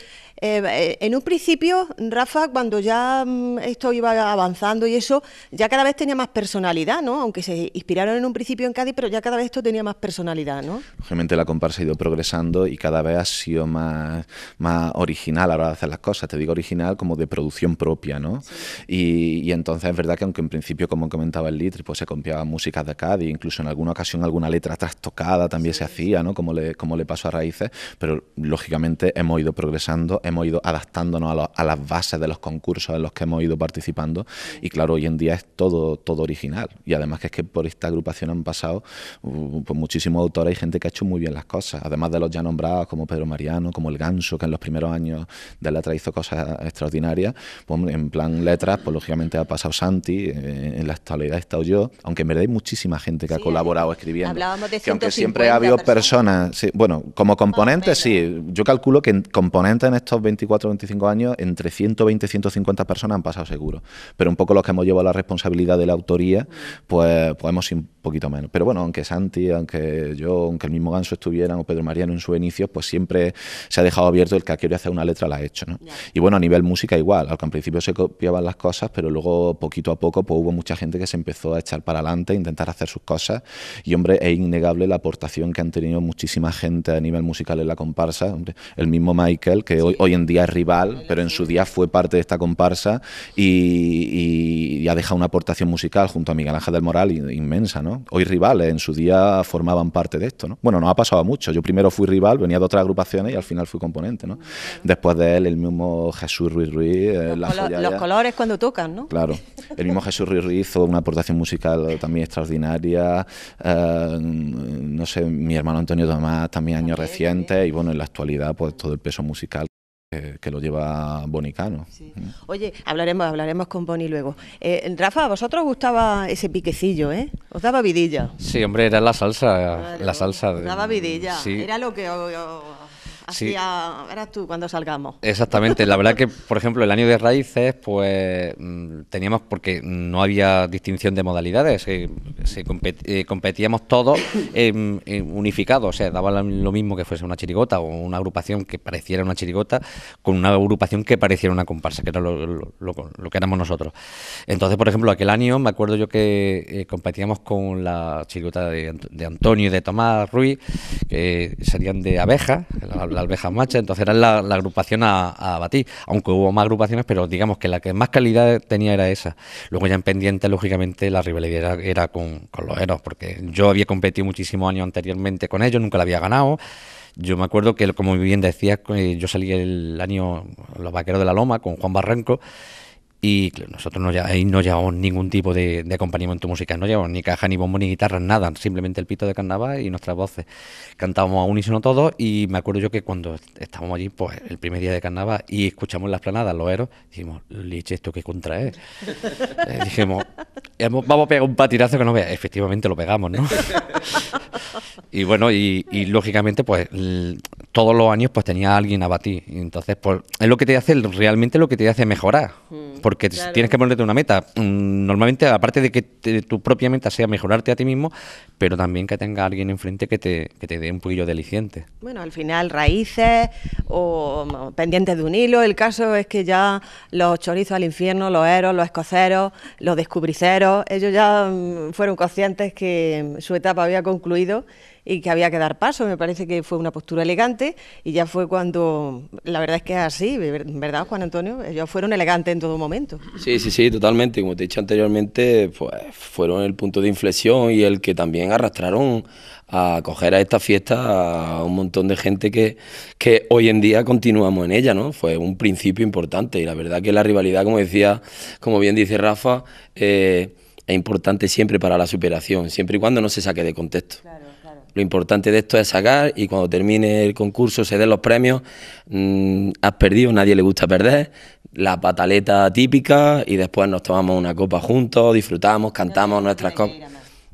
Eh, eh, en un principio, Rafa, cuando ya mm, esto iba avanzando y eso, ya cada vez tenía más personalidad, ¿no? Aunque se inspiraron en un principio en Cádiz, pero ya cada vez esto tenía más personalidad, ¿no? Lógicamente la comparsa ha ido progresando y cada vez ha sido más, más original a la hora de hacer las cosas. Te digo original como de producción propia, ¿no? Y, entonces es verdad que aunque en principio, como comentaba el Litri, pues se copiaba música de Cádiz, incluso en alguna ocasión alguna letra trastocada también se hacía, ¿no? Como le, como le pasó a Raíces, pero lógicamente hemos ido progresando, hemos ido adaptándonos a, las bases de los concursos en los que hemos ido participando. Y claro, hoy en día es todo, todo original. Y además que es que por esta agrupación han pasado uh, pues, muchísimos autores y gente que ha hecho muy bien las cosas. Además de los ya nombrados como Pedro Mariano, como El Ganso, que en los primeros años de letra hizo cosas extraordinarias. Pues en plan letras, pues lógicamente ha pasado Santi, eh, en la actualidad he estado yo, aunque en verdad hay muchísima gente que ha colaborado escribiendo. Hablábamos de que aunque siempre ha habido personas, bueno, como componentes sí, yo calculo que componentes en estos 24 25 años, entre 120 y 150 personas han pasado seguro. Pero un poco los que hemos llevado la responsabilidad de la autoría, pues, podemos pues ir un poquito menos. Pero bueno, aunque Santi, aunque yo, aunque el mismo Ganso estuvieran o Pedro Mariano en su inicio, pues siempre se ha dejado abierto el que quiere hacer una letra la ha hecho. ¿no? Y bueno, a nivel música igual, aunque al principio se copiaban las cosas, pero luego poquito a poco pues, hubo mucha gente que se empezó a echar para adelante, a intentar hacer sus cosas. Y hombre, es innegable la aportación que han tenido muchísima gente a nivel musical en la comparsa. el mismo Michael, que hoy, hoy en día es rival, pero en su día fue parte de esta comparsa y, ha dejado una aportación musical junto a Miguel Ángel del Moral inmensa, ¿no? Hoy rivales, ¿eh? en su día formaban parte de esto, ¿no? Bueno, no ha pasado mucho. Yo primero fui rival, venía de otras agrupaciones y al final fui componente, ¿no? Después de él, el mismo Jesús Ruiz Ruiz, eh, los, colores cuando tocan, ¿no? Claro. El mismo Jesús Ruiz Ruiz hizo una aportación musical también extraordinaria. Eh, no sé, mi hermano Antonio Tomás también años reciente recientes y bueno, en la actualidad pues todo el peso musical que, lo lleva Bonicano. Oye, hablaremos, hablaremos con Boni luego. Eh, Rafa, ¿a vosotros os gustaba ese piquecillo, eh? ¿Os daba vidilla? Sí, hombre, era la salsa, la salsa. De, daba vidilla, era lo que... Así sí. tú cuando salgamos. Exactamente, la verdad que, por ejemplo, el año de raíces, pues mm, teníamos, porque no había distinción de modalidades, eh, se eh, competíamos todos unificados, o sea, daba lo mismo que fuese una chirigota o una agrupación que pareciera una chirigota con una agrupación que pareciera una comparsa, que era lo, que éramos nosotros. Entonces, por ejemplo, aquel año me acuerdo yo que eh, competíamos con la chirigota de, Antonio y de Tomás Ruiz, que serían de abeja la, la alveja macha, entonces era la, agrupación a, batir, aunque hubo más agrupaciones, pero digamos que la que más calidad tenía era esa. Luego ya en pendiente, lógicamente, la rivalidad era, con, los heros porque yo había competido muchísimos años anteriormente con ellos, nunca la había ganado. Yo me acuerdo que, como bien decía eh, yo salí el año Los Vaqueros de la Loma con Juan Barranco y nosotros no, ahí no llevamos ningún tipo de, acompañamiento musical, no llevamos ni caja, ni bombo, ni guitarra, nada, simplemente el pito de carnaval y nuestras voces. Cantábamos a unísono todos y me acuerdo yo que cuando estábamos allí, pues el primer día de carnaval y escuchamos las planadas, los eros, dijimos, liche, ¿esto qué contra es? Eh, dijimos, vamos a pegar un patirazo que no vea. Efectivamente lo pegamos, ¿no? y bueno, y, lógicamente, pues todos los años pues tenía alguien a batir. entonces, pues es lo que te hace, realmente lo que te hace mejorar. Hmm porque tienes que ponerte una meta. Mm, normalmente, aparte de que tu propia meta sea mejorarte a ti mismo, pero también que tenga alguien enfrente que te, que te dé un puñillo de Bueno, al final, raíces o pendientes de un hilo. El caso es que ya los chorizos al infierno, los eros, los escoceros, los descubriceros, ellos ya mm, fueron conscientes que su etapa había concluido y que había que dar paso. Me parece que fue una postura elegante y ya fue cuando, la verdad es que es así, ¿verdad, Juan Antonio? Ellos fueron elegantes en todo momento. Sí, sí, sí, totalmente. Como te he dicho anteriormente, pues fueron el punto de inflexión y el que también arrastraron a coger a esta fiesta a un montón de gente que, hoy en día continuamos en ella, ¿no? Fue un principio importante y la verdad que la rivalidad, como decía, como bien dice Rafa, eh, es importante siempre para la superación, siempre y cuando no se saque de contexto. Claro. Lo importante de esto es sacar y cuando termine el concurso se den los premios, mm, has perdido, nadie le gusta perder, la pataleta típica y después nos tomamos una copa juntos, disfrutamos, cantamos nuestras copas.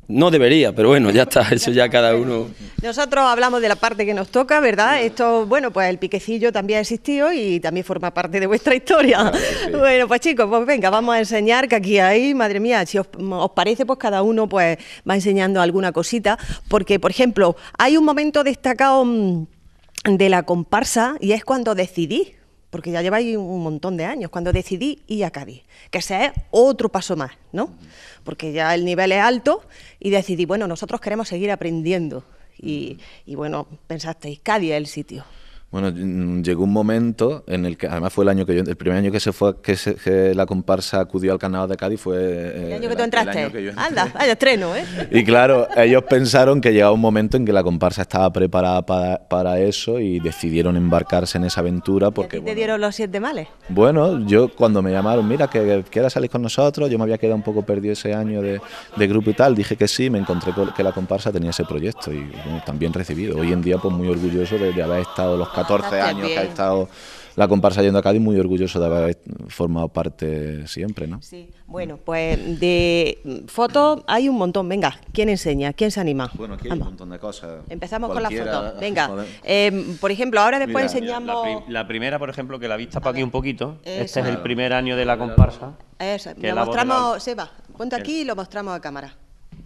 No debería, pero bueno, ya está, eso ya cada uno. Nosotros hablamos de la parte que nos toca, ¿verdad? Esto, bueno, pues el piquecillo también ha existido y también forma parte de vuestra historia. Bueno, pues chicos, pues venga, vamos a enseñar que aquí hay, madre mía, si os, parece, pues cada uno pues va enseñando alguna cosita, porque, por ejemplo, hay un momento destacado mm, de la comparsa y es cuando decidí porque ya lleváis un montón de años, cuando decidí ir a Cádiz, que ese otro paso más, ¿no? Porque ya el nivel es alto y decidí, bueno, nosotros queremos seguir aprendiendo. Y, y bueno, pensasteis, Cádiz es el sitio. Bueno, llegó un momento en el que, además fue el año que yo, el primer año que se fue, que, la comparsa acudió al Carnaval de Cádiz fue... Eh, el año que tú entraste. Anda, vaya estreno, ¿eh? Y claro, ellos pensaron que llegaba un momento en que la comparsa estaba preparada para, eso y decidieron embarcarse en esa aventura porque... ¿Y te dieron los siete males? Bueno, yo cuando me llamaron, mira, que quieras salir con nosotros, yo me había quedado un poco perdido ese año de, grupo y tal, dije que sí, me encontré que la comparsa tenía ese proyecto y también recibido. Hoy en día, pues muy orgulloso de, de haber estado los 14 años que ha estado la comparsa yendo acá y muy orgulloso de haber formado parte siempre, ¿no? Sí, bueno, pues de fotos hay un montón. Venga, ¿quién enseña? ¿Quién se anima? Bueno, aquí hay un montón de cosas. Empezamos con la foto. Venga, em, por ejemplo, ahora después enseñamos... la, primera, por ejemplo, que la vista para aquí un poquito. Este es el primer año de la comparsa. Eso, lo mostramos, Seba, ponte aquí y lo mostramos a cámara.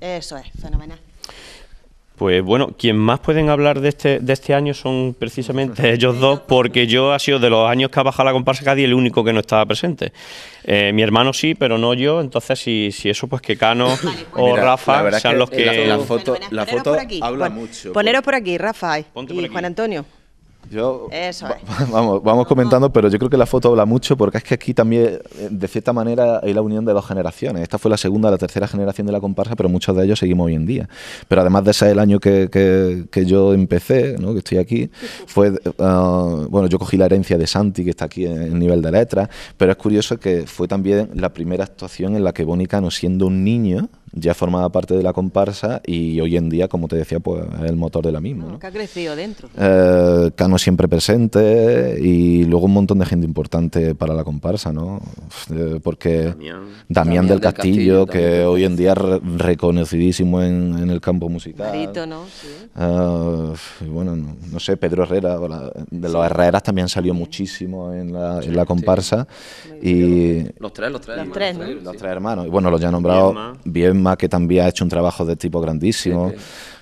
Eso es, fenomenal. Pues bueno, quien más pueden hablar de este, de este año son precisamente ellos dos, porque yo ha sido de los años que ha bajado la comparsa Cádiz el único que no estaba presente. Eh, mi hermano sí, pero no yo, entonces si, si eso pues que Cano o pues, Rafa sean los que... La, foto, la foto habla mucho. Poneros por aquí, Rafa y Juan Antonio. Eso vamos, vamos comentando, pero yo creo que la foto habla mucho porque es que aquí también, eh, de cierta manera, hay la unión de dos generaciones. Esta fue la segunda, la tercera generación de la comparsa, pero muchos de ellos seguimos hoy en día. Pero además de ese, el año que, que, yo empecé, ¿no? que estoy aquí, fue, eh, bueno, yo cogí la herencia de Santi, que está aquí en el nivel de letras, pero es curioso que fue también la primera actuación en la que Bónica, no siendo un niño, ya formaba parte de la comparsa y hoy en día, como te decía, pues es el motor de la misma. ¿no? ha crecido dentro. Eh, Cano siempre presente y luego un montón de gente importante para la comparsa, ¿no? Eh, porque Damián, del, Castillo, que hoy en día es reconocidísimo en, el campo musical. ¿no? Sí. Eh, bueno, no, sé, Pedro Herrera, de los Herreras también salió muchísimo en la, comparsa. Y los tres, los tres. Los hermanos, tres, Los tres hermanos. bueno, los ya nombrados bien que también ha hecho un trabajo de tipo grandísimo.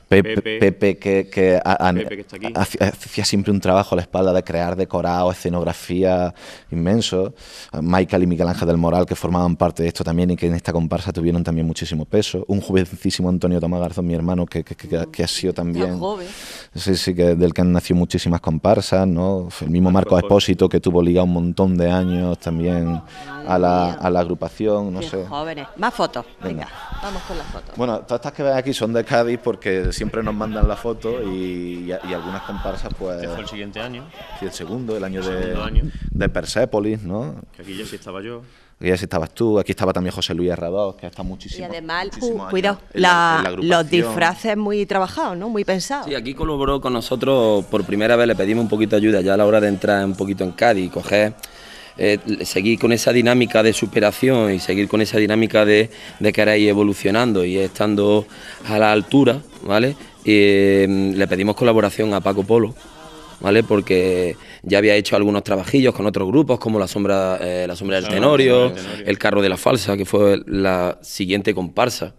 Pepe, que, hacía siempre un trabajo a la espalda de crear decorado, escenografía inmenso. Michael y Miguel Ángel del Moral, que formaban parte de esto también y que en esta comparsa tuvieron también muchísimo peso. Un jovencísimo Antonio Tomás Garzón, mi hermano, que, ha sido también. Joven. Sí, sí, que, del que han nacido muchísimas comparsas, ¿no? El mismo Marco Espósito, que tuvo ligado un montón de años también ah, a la, agrupación, no sé. Jóvenes. Más fotos, venga. vamos con las fotos. Bueno, todas estas que ven aquí son de Cádiz porque siempre nos mandan la foto y, algunas comparsas pues... fue el siguiente año. Sí, el segundo, el año, de, año. de Persépolis, ¿no? aquí ya sí estaba yo. Aquí ya sí estabas tú, aquí estaba también José Luis Herrador, que está muchísimo. Y además, cuidado, los disfraces muy trabajados, ¿no? Muy pensados. Sí, aquí colaboró con nosotros, por primera vez le pedimos un poquito de ayuda ya a la hora de entrar un poquito en Cádiz y coger eh, seguir con esa dinámica de superación y seguir con esa dinámica de, de querer ir evolucionando y estando a la altura, ¿vale? Eh, le pedimos colaboración a Paco Polo, ¿vale? Porque ya había hecho algunos trabajillos con otros grupos, como La Sombra, eh, la sombra del Tenorio, El Carro de la Falsa, que fue la siguiente comparsa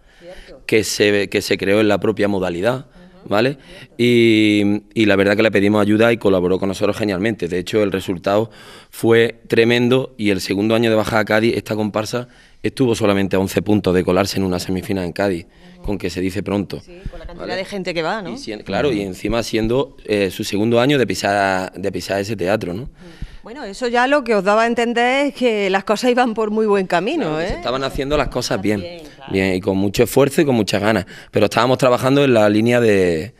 que se, que se creó en la propia modalidad. ¿vale? Y, la verdad que le pedimos ayuda y colaboró con nosotros genialmente. De hecho, el resultado fue tremendo y el segundo año de bajada a Cádiz, esta comparsa estuvo solamente a 11 puntos de colarse en una semifinal en Cádiz, con que se dice pronto. Sí, con la cantidad de gente que va, ¿no? claro, y encima siendo eh, su segundo año de pisar, de pisar ese teatro, ¿no? Mm. Bueno, eso ya lo que os daba a entender es que las cosas iban por muy buen camino. ¿eh? estaban haciendo las cosas bien, bien, y con mucho esfuerzo y con muchas ganas. Pero estábamos trabajando en la línea de,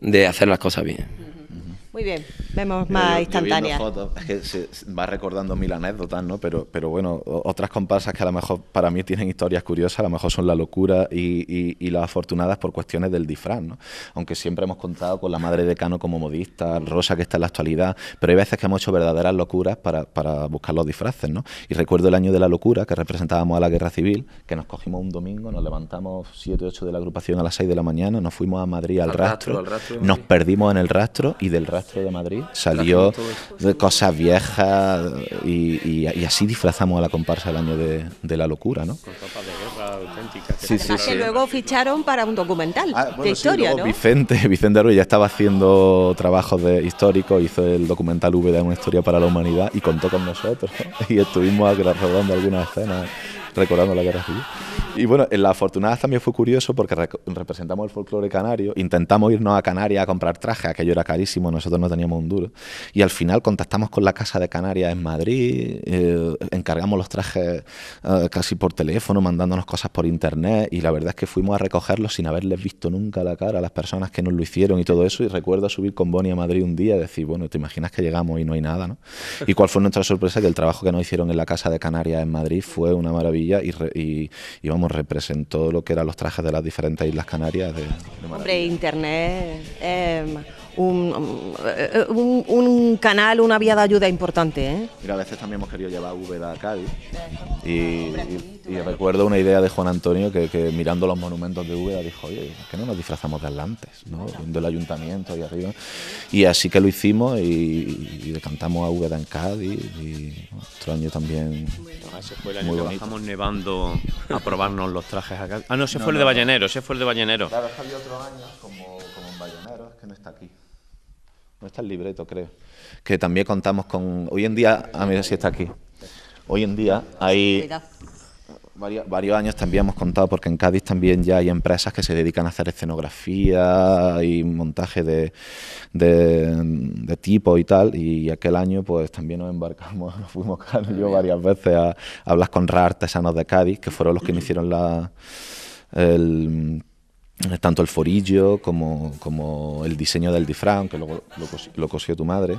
de hacer las cosas bien. Muy bien vemos más instantáneas. es que se, va recordando mil anécdotas, ¿no? Pero, pero bueno, otras comparsas que a lo mejor para mí tienen historias curiosas, a lo mejor son la locura y, las afortunadas por cuestiones del disfraz, ¿no? Aunque siempre hemos contado con la madre de Cano como modista, Rosa que está en la actualidad, pero hay veces que hemos hecho verdaderas locuras para, para buscar los disfraces, ¿no? Y recuerdo el año de la locura que representábamos a la guerra civil, que nos cogimos un domingo, nos levantamos 7, 8 de la agrupación a las 6 de la mañana, nos fuimos a Madrid al rastro nos perdimos en el rastro y del rastro de Madrid salió de cosas viejas y, así disfrazamos a la comparsa el año de, la locura, ¿no? Con tapas de guerra auténticas. que luego ficharon para un documental ah, de historia, ¿no? Vicente, Vicente ya estaba haciendo trabajos de históricos, hizo el documental V de una historia para la humanidad y contó con nosotros y estuvimos rodando algunas escenas recordando la guerra civil. Y bueno, en La afortunada también fue curioso porque representamos el folclore canario, intentamos irnos a Canarias a comprar traje, aquello era carísimo, nosotros no teníamos un duro. Y al final contactamos con la Casa de Canarias en Madrid, eh, encargamos los trajes eh, casi por teléfono, mandándonos cosas por internet y la verdad es que fuimos a recogerlos sin haberles visto nunca la cara a las personas que nos lo hicieron y todo eso. Y recuerdo subir con Bonnie a Madrid un día y decir, bueno, te imaginas que llegamos y no hay nada, ¿no? Y cuál fue nuestra sorpresa que el trabajo que nos hicieron en la Casa de Canarias en Madrid fue una maravilla y, y, y representó lo que eran los trajes de las diferentes Islas Canarias. De, Hombre, Internet eh, Um, eh, eh, un, un, canal, una vía de ayuda importante. ¿eh? Mira, a veces también hemos querido llevar Úbeda a Cádiz. Y, recuerdo una idea de Juan Antonio que, mirando los monumentos de Úbeda dijo, oye, ¿por qué no nos disfrazamos de atlantes? ¿no? Del ayuntamiento y arriba. Y así que lo hicimos y, le cantamos a Úbeda en Cádiz. Y otro año también... ese fue el año nevando a probarnos los trajes acá Ah, no, se fue el de Ballenero, se fue el de Ballenero. Claro, salió otro año como, como en es que no está aquí. No está el libreto, creo. Que también contamos con. Hoy en día. a ah, mira si está aquí. Hoy en día hay. Varios, años también hemos contado, porque en Cádiz también ya hay empresas que se dedican a hacer escenografía y montaje de, de, tipo y tal. Y aquel año, pues también nos embarcamos, nos fuimos Carlos yo varias veces a, hablar con RA artesanos de Cádiz, que fueron los que me hicieron la, el, tanto el forillo como, el diseño del disfraz, que luego lo, lo, cosió tu madre,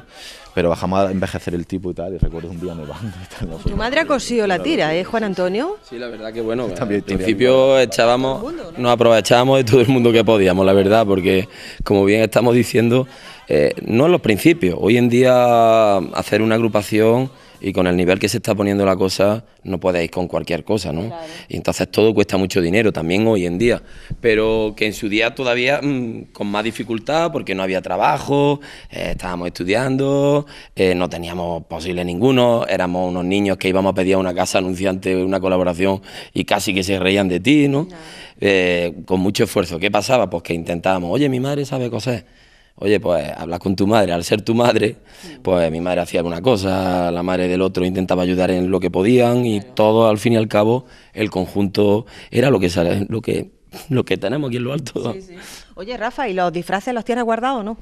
pero bajamos a envejecer el tipo y tal, y recuerdo un día nevando y tal. tu madre ha cosido la tira, ¿eh, Juan Antonio? Sí, la verdad que bueno, ...en principio echábamos, nos aprovechábamos de todo el mundo que podíamos, la verdad, porque como bien estamos diciendo, eh, no en los principios, hoy en día hacer una agrupación y con el nivel que se está poniendo la cosa no podéis con cualquier cosa, ¿no? Y entonces todo cuesta mucho dinero también hoy en día, pero que en su día todavía mm, con más dificultad porque no había trabajo, eh, estábamos estudiando, eh, no teníamos posible ninguno, éramos unos niños que íbamos a pedir a una casa anunciante una colaboración y casi que se reían de ti, ¿no? Eh, con mucho esfuerzo. ¿Qué pasaba? Pues que intentábamos, oye, mi madre sabe coser oye, pues hablas con tu madre, al ser tu madre, pues mi madre hacía una cosa, la madre del otro intentaba ayudar en lo que podían y todo al fin y al cabo el conjunto era lo que sale, lo que lo que tenemos aquí en lo alto. Sí, Oye, Rafa, ¿y los disfraces los tienes guardados o no?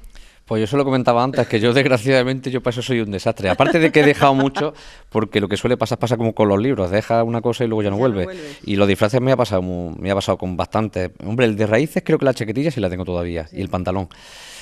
Pues yo se lo comentaba antes, que yo desgraciadamente yo para eso soy un desastre. Aparte de que he dejado mucho, porque lo que suele pasar pasa como con los libros, deja una cosa y luego ya no, vuelve. Y los disfraces me ha pasado me ha pasado con bastante. Hombre, el de raíces creo que la chaquetilla sí la tengo todavía, y el pantalón.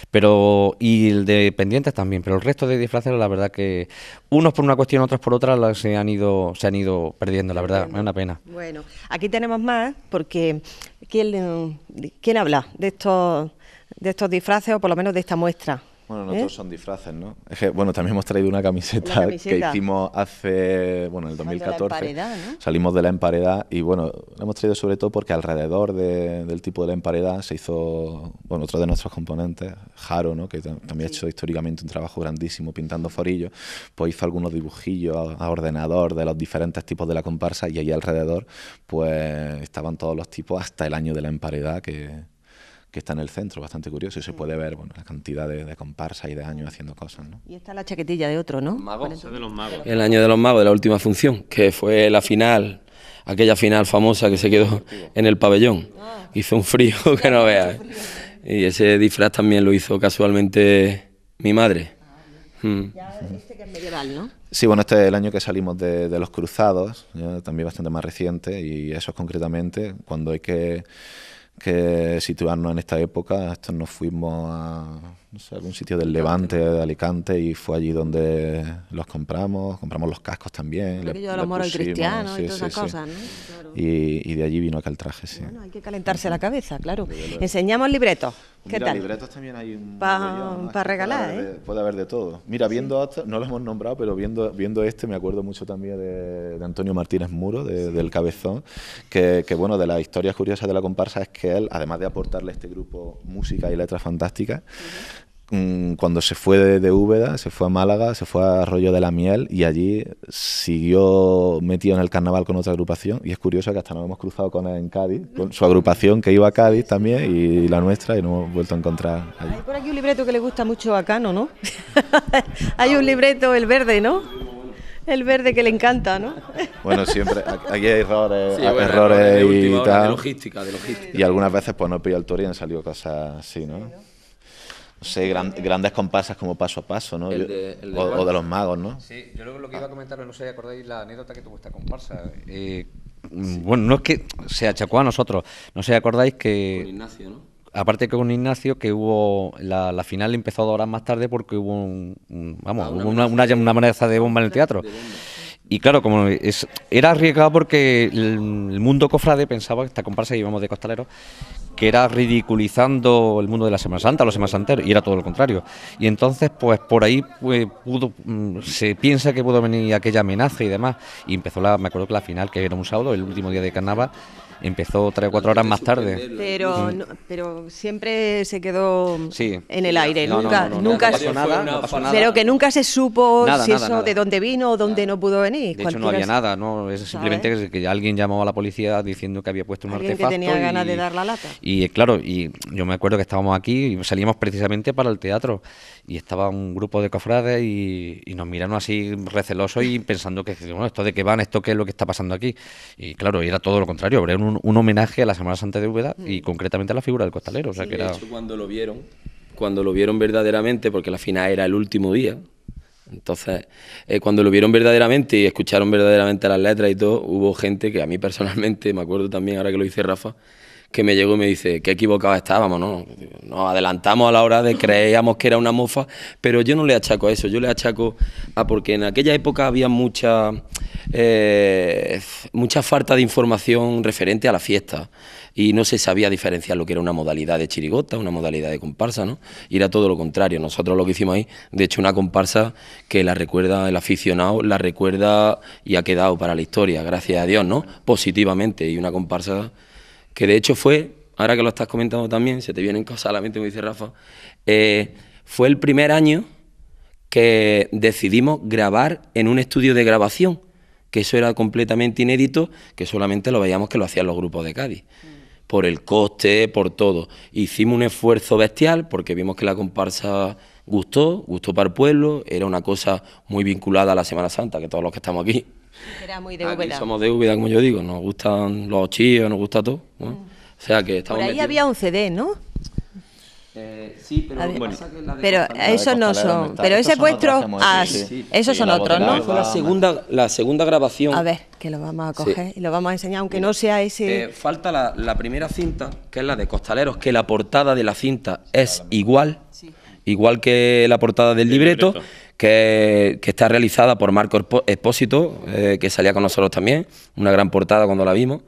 Pero, y el de pendientes también, pero el resto de disfraces la verdad que unos por una cuestión, otros por otra, se han ido, se han ido perdiendo, la verdad, es una pena. Bueno, aquí tenemos más, porque ¿quién, quién habla de estos de estos disfraces o por lo menos de esta muestra. Bueno, no ¿Eh? todos son disfraces, ¿no? Es que, bueno, también hemos traído una camiseta, que hicimos hace, bueno, en el 2014. De la ¿no? Salimos de la emparedad y, bueno, la hemos traído sobre todo porque alrededor del tipo de la emparedad se hizo, bueno, otro de nuestros componentes, Jaro, ¿no? Que también ha hecho históricamente un trabajo grandísimo pintando forillos, pues hizo algunos dibujillos a ordenador de los diferentes tipos de la comparsa y ahí alrededor, pues estaban todos los tipos hasta el año de la emparedad que que está en el centro, bastante curioso, y se mm. puede ver bueno, la cantidad de, de y de años haciendo cosas. ¿no? Y está la chaquetilla de otro, ¿no? Es de los magos. El año de los magos, de la última función, que fue la final, aquella final famosa que se quedó en el pabellón. Ah. Hizo un frío que no veas. Y ese disfraz también lo hizo casualmente mi madre. Ah, mm. Ya este que es medieval, ¿no? Sí, bueno, este es el año que salimos de, los cruzados, también bastante más reciente, y eso es concretamente cuando hay que que situarnos en esta época. esto nos fuimos a no algún sitio del Levante, de Alicante, y fue allí donde los compramos, compramos los cascos también. le, cristiano y todas esas cosas, Y, de allí vino acá el traje, sí. hay que calentarse la cabeza, claro. Enseñamos libretos, ¿qué tal? libretos también hay Para regalar, ¿eh? puede Haber de, todo. Mira, viendo no lo hemos nombrado, pero viendo, viendo este me acuerdo mucho también de, Antonio Martínez Muro, del Cabezón, que, bueno, de las historias curiosas de la comparsa es que él, además de aportarle a este grupo música y letras fantásticas, Mm, cuando se fue de, de, Úbeda, se fue a Málaga, se fue a Arroyo de la Miel y allí siguió metido en el carnaval con otra agrupación. Y es curioso que hasta nos hemos cruzado con él en Cádiz, con su agrupación que iba a Cádiz también y, la nuestra, y nos hemos vuelto a encontrar allí. Hay por aquí un libreto que le gusta mucho a Cano, ¿no? Hay un libreto, el verde, ¿no? el verde que le encanta, ¿no? Bueno, siempre, aquí hay errores, errores, y tal. Y algunas veces pues no pillado el toro y han salido cosas así, ¿no? sé, grandes comparsas como paso a paso, ¿no? El de, o, de los magos, ¿no? Sí, yo lo que iba a comentar, no sé si acordáis la anécdota que tuvo esta comparsa. Eh, mm, Bueno, no es que se achacó a nosotros, no sé si acordáis que... Aparte que con Ignacio, que hubo la, la final empezó dos horas más tarde porque hubo un, vamos, ah, una, hubo una, de bomba en el teatro. Y claro, como era arriesgado porque el, mundo cofrade pensaba, esta comparsa que íbamos de costalero que era ridiculizando el mundo de la Semana Santa, los Semanas Santeros, y era todo lo contrario. Y entonces, pues por ahí pues, pudo, mm, se piensa que pudo venir aquella amenaza y demás. Y empezó la, me acuerdo que la final, que era un sábado, el último día de carnaval, empezó tres o cuatro horas más tarde. Pero, pero siempre se quedó en el aire, nunca, nunca pasó nada, que nunca se supo si eso de dónde vino o dónde no pudo venir. De hecho, no había nada, ¿no? Es simplemente que alguien llamó a la policía diciendo que había puesto un artefacto. tenía ganas de dar la Y eh, claro, y yo me acuerdo que estábamos aquí y salíamos precisamente para el teatro y estaba un grupo de cofrades y, nos miraron así recelosos y pensando que, bueno, esto de qué van, esto qué es lo que está pasando aquí. Y claro, era todo lo contrario, era un, homenaje a la Semana Santa de Úbeda y mm. concretamente a la figura del costalero. que hecho, cuando lo vieron, cuando lo vieron verdaderamente, porque la final era el último día, entonces, eh, cuando lo vieron verdaderamente y escucharon verdaderamente las letras y todo, hubo gente que a mí personalmente, me acuerdo también ahora que lo dice Rafa, que me llegó y me dice, qué equivocados estábamos, ¿no? Nos adelantamos a la hora de creíamos que era una mofa, pero yo no le achaco a eso, yo le achaco a porque en aquella época había mucha, eh, mucha falta de información referente a la fiesta y no se sabía diferenciar lo que era una modalidad de chirigota, una modalidad de comparsa, ¿no? Y era todo lo contrario, nosotros lo que hicimos ahí, de hecho una comparsa que la recuerda el aficionado, la recuerda y ha quedado para la historia, gracias a Dios, ¿no? Positivamente, y una comparsa que de hecho fue, ahora que lo estás comentando también, se te vienen cosas a la mente, me dice Rafa, eh, fue el primer año que decidimos grabar en un estudio de grabación, que eso era completamente inédito, que solamente lo veíamos que lo hacían los grupos de Cádiz. Mm. Por el coste, por todo. Hicimos un esfuerzo bestial porque vimos que la comparsa gustó, gustó para el pueblo, era una cosa muy vinculada a la Semana Santa, que todos los que estamos aquí somos de Úbeda, como yo digo, nos gustan los chillos, nos gusta todo. Mm. o sea que ahí había un CD, ¿no? Eh, sí, pero, bueno, pero esos no son. Pero ese vuestro, esos son otros, ¿no? Fue la segunda, la segunda grabación. A ver, que lo vamos a coger y lo vamos a enseñar, aunque no sea ese. Eh, falta la, la, primera cinta, que es la de Costaleros, que la portada de la cinta es igual, igual que la portada del libreto que, está realizada por Marco Espósito, eh, que salía con nosotros también, una gran portada cuando la vimos.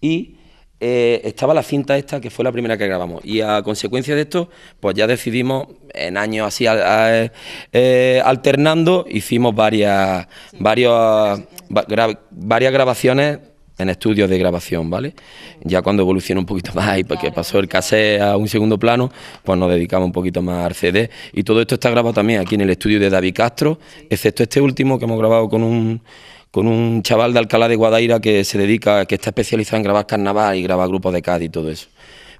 Y eh, estaba la cinta esta, que fue la primera que grabamos. Y a consecuencia de esto, pues ya decidimos, en años así eh, alternando, hicimos varias, varias, varias grabaciones en estudios de grabación, ¿vale? Ya cuando evolucionó un poquito más y porque pasó el casé a un segundo plano, pues nos dedicamos un poquito más al CD. Y todo esto está grabado también aquí en el estudio de David Castro, excepto este último que hemos grabado con un con un chaval de Alcalá de Guadaira que se dedica, que está especializado en grabar carnaval y grabar grupos de CAD y todo eso.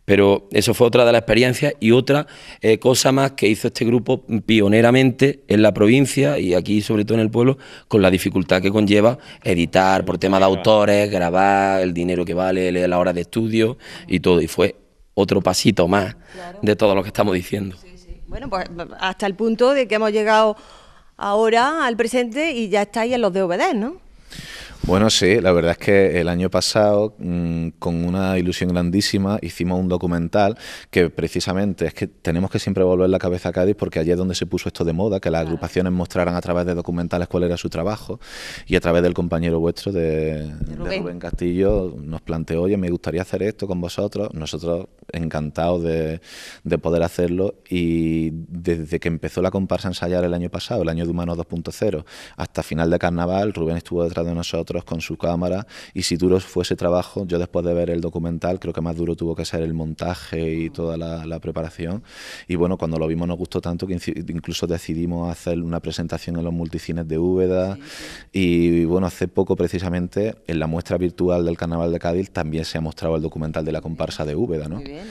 Pero eso fue otra de las experiencias y otra eh, cosa más que hizo este grupo pioneramente en la provincia y aquí sobre todo en el pueblo, con la dificultad que conlleva editar por temas de autores, grabar, el dinero que vale, leer la hora de estudio y todo. Y fue otro pasito más de todo lo que estamos diciendo. Bueno, pues hasta el punto de que hemos llegado ahora al presente y ya estáis en los DVDs, ¿no? Bueno, sí, la verdad es que el año pasado, mm, con una ilusión grandísima, hicimos un documental que precisamente es que tenemos que siempre volver la cabeza a Cádiz porque allí es donde se puso esto de moda, que las agrupaciones mostraran a través de documentales cuál era su trabajo y a través del compañero vuestro de, Rubén. Castillo nos planteó, oye, me gustaría hacer esto con vosotros, nosotros encantados de, de poder hacerlo y desde que empezó la comparsa a ensayar el año pasado, el año de Humano 2.0, hasta final de carnaval, Rubén estuvo detrás de nosotros con su cámara. Y si duro fuese trabajo, yo después de ver el documental, creo que más duro tuvo que ser el montaje y mm. toda la, preparación. Y bueno, cuando lo vimos nos gustó tanto que incluso decidimos hacer una presentación en los multicines de Úbeda. Y bueno, hace poco precisamente en la muestra virtual del Carnaval de Cádiz también se ha mostrado el documental de la comparsa de Úbeda, ¿no? ¿eh?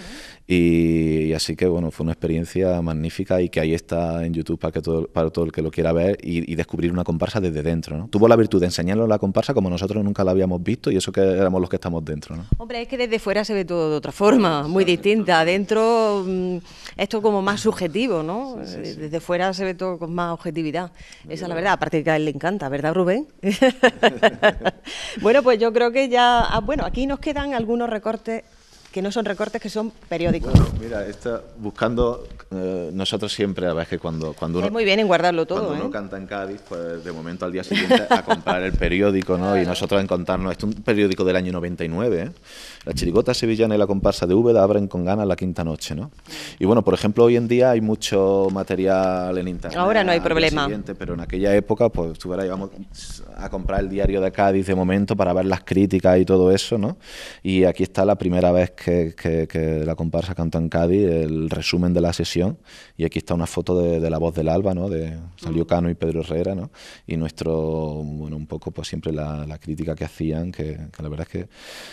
Y, así que bueno, fue una experiencia magnífica y que ahí está en YouTube para, que todo, para todo el que lo quiera ver y, descubrir una comparsa desde dentro. ¿no? Tuvo la virtud de enseñarnos la comparsa como nosotros nunca la habíamos visto y eso que éramos los que estamos dentro. ¿no? Hombre, es que desde fuera se ve todo de otra forma, muy distinta. Adentro mm, esto como más subjetivo, ¿no? Eh, desde fuera se ve todo con más objetividad. Esa es la verdad, aparte que a él le encanta, ¿verdad Rubén? bueno, pues yo creo que ya, ah, bueno, aquí nos quedan algunos recortes que no son recortes, que son periódicos. mira, está buscando eh, nosotros siempre, a veces que cuando, cuando uno... Es muy bien en guardarlo todo. Cuando uno ¿eh? canta en Cádiz, pues de momento al día siguiente a comprar el periódico, ¿no? Y nosotros en contarnos, esto es un periódico del año 99, ¿eh? la chirigota sevillana y la comparsa de Úbeda abren con ganas la quinta noche, ¿no? Y bueno, por ejemplo, hoy en día hay mucho material en internet. Ahora no hay problema. Pero en aquella época, pues tú íbamos a comprar el diario de Cádiz de momento para ver las críticas y todo eso, ¿no? Y aquí está la primera vez que, la comparsa canta en Cádiz, el resumen de la sesión, y aquí está una foto de, la voz del alba, ¿no? De, salió mm. Cano y Pedro Herrera, ¿no? Y nuestro, bueno, un poco, pues siempre la, crítica que hacían, que la verdad es que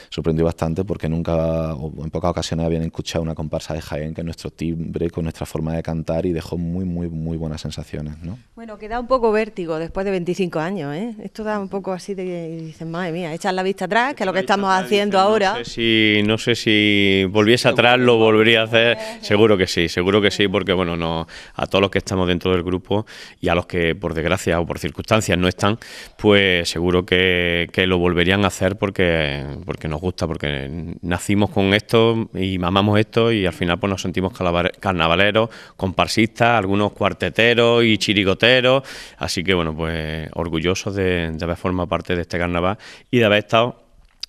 sorprendió bastante porque nunca o en pocas ocasiones habían escuchado una comparsa de Jaén que nuestro timbre con nuestra forma de cantar y dejó muy, muy, muy buenas sensaciones. ¿no? Bueno, queda un poco vértigo después de 25 años. ¿eh? Esto da un poco así de dices, madre mía, echar la vista atrás, que es lo que estamos haciendo ahora. si, no sé si volviese atrás lo volvería a hacer. Seguro que sí, seguro que sí, porque bueno, no, a todos los que estamos dentro del grupo y a los que por desgracia o por circunstancias no están, pues seguro que, lo volverían a hacer porque, porque nos gusta, porque nacimos con esto y mamamos esto y al final pues nos sentimos carnavaleros, comparsistas, algunos cuarteteros y chirigoteros, así que bueno, pues orgullosos de, haber formado parte de este carnaval y de haber estado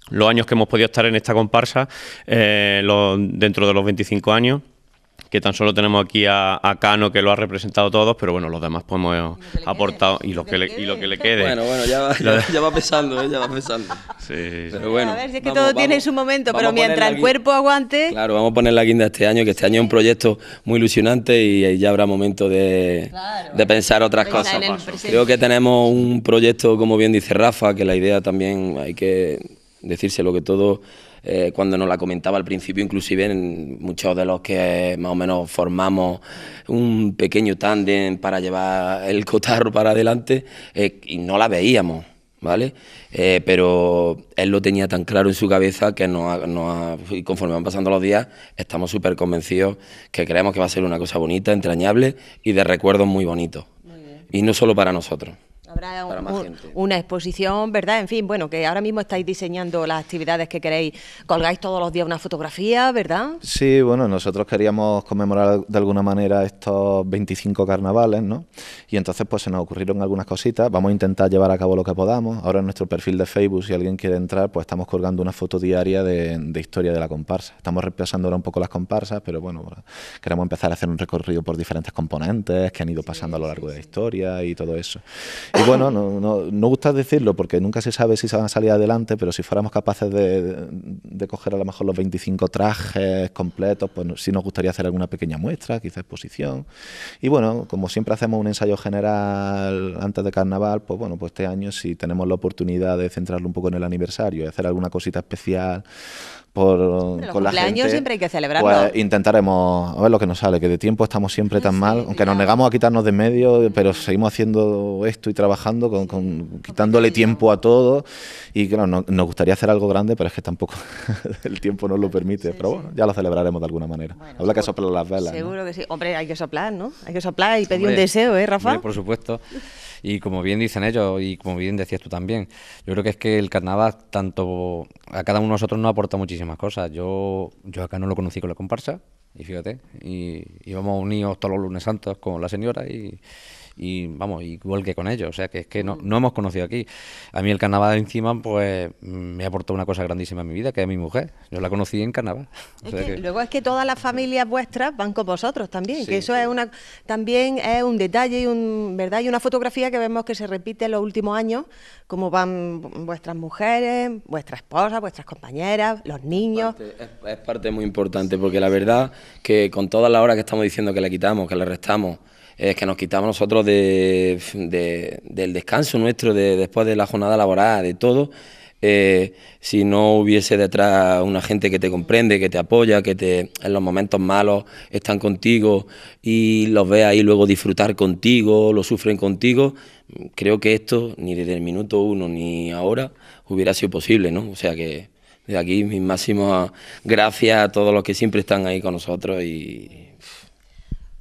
los años que hemos podido estar en esta comparsa, eh, dentro de los 25 años que tan solo tenemos aquí a, Cano que lo ha representado todos, pero bueno, los demás podemos hemos aportado y lo que le, lo que le quede. Bueno, bueno, ya va, ya, va pesando, eh, ya va pesando. Sí, Pero bueno, a ver, si es que todo tiene su momento, pero mientras el cuerpo aguante... Claro, vamos a poner la guinda este año, que este año es un proyecto muy ilusionante y, ya habrá momento de, pensar otras pues cosas. Creo que tenemos un proyecto, como bien dice Rafa, que la idea también hay que decírselo que todo eh, cuando nos la comentaba al principio, inclusive en muchos de los que más o menos formamos un pequeño tándem para llevar el cotarro para adelante, eh, y no la veíamos. ¿vale? Eh, pero él lo tenía tan claro en su cabeza que no y conforme van pasando los días, estamos súper convencidos que creemos que va a ser una cosa bonita, entrañable y de recuerdos muy bonitos. y no solo para nosotros. Habrá una exposición, ¿verdad? En fin, bueno, que ahora mismo estáis diseñando las actividades que queréis. Colgáis todos los días una fotografía, ¿verdad? Sí, bueno, nosotros queríamos conmemorar de alguna manera estos 25 carnavales, ¿no? Y entonces pues se nos ocurrieron algunas cositas. Vamos a intentar llevar a cabo lo que podamos. Ahora en nuestro perfil de Facebook, si alguien quiere entrar, pues estamos colgando una foto diaria de, historia de la comparsa. Estamos repasando ahora un poco las comparsas, pero bueno, queremos empezar a hacer un recorrido por diferentes componentes que han ido pasando a lo largo de la historia y todo eso. Y bueno, no, no, no, gusta decirlo porque nunca se sabe si se van a salir adelante, pero si fuéramos capaces de, coger a lo mejor los 25 trajes completos, pues sí nos gustaría hacer alguna pequeña muestra, quizá exposición. Y bueno, como siempre hacemos un ensayo general antes de carnaval, pues bueno, pues este año si tenemos la oportunidad de centrarlo un poco en el aniversario y hacer alguna cosita especial, por, con la gente. siempre hay que celebrarlo. Pues intentaremos, a ver lo que nos sale, que de tiempo estamos siempre tan mal, aunque nos negamos a quitarnos de medio, pero seguimos haciendo esto y trabajando, con, quitándole tiempo a todo. Y claro, nos gustaría hacer algo grande, pero es que tampoco el tiempo nos lo permite. pero bueno, ya lo celebraremos de alguna manera. habla que soplar las velas. Seguro que sí. Hombre, hay que soplar, ¿no? Hay que soplar y pedir un deseo, ¿eh, Rafa? por supuesto. Y como bien dicen ellos, y como bien decías tú también, yo creo que es que el carnaval, tanto a cada uno de nosotros, nos aporta muchísimas cosas. Yo, yo acá no lo conocí con la comparsa, y fíjate, y íbamos unidos todos los lunes santos con la señora y, y vamos, igual que con ellos, o sea, que es que no, mm. no hemos conocido aquí. A mí el carnaval encima, pues me aportado una cosa grandísima en mi vida, que es mi mujer. Yo la conocí en carnaval. Luego es que todas las familias vuestras van con vosotros también, que eso es una también es un detalle y un verdad y una fotografía que vemos que se repite en los últimos años, cómo van vuestras mujeres, vuestra esposa, vuestras compañeras, los niños. es, parte muy importante porque la verdad que con todas las horas que estamos diciendo que la quitamos, que la restamos, ...es eh, que nos quitamos nosotros de, del descanso nuestro, de, después de la jornada laboral, de todo. Eh, si no hubiese detrás una gente que te comprende, que te apoya, que te en los momentos malos están contigo y los ve ahí luego disfrutar contigo, lo sufren contigo, creo que esto ni desde el minuto uno ni ahora hubiera sido posible, ¿no? O sea que de aquí mis máximas gracias a todos los que siempre están ahí con nosotros y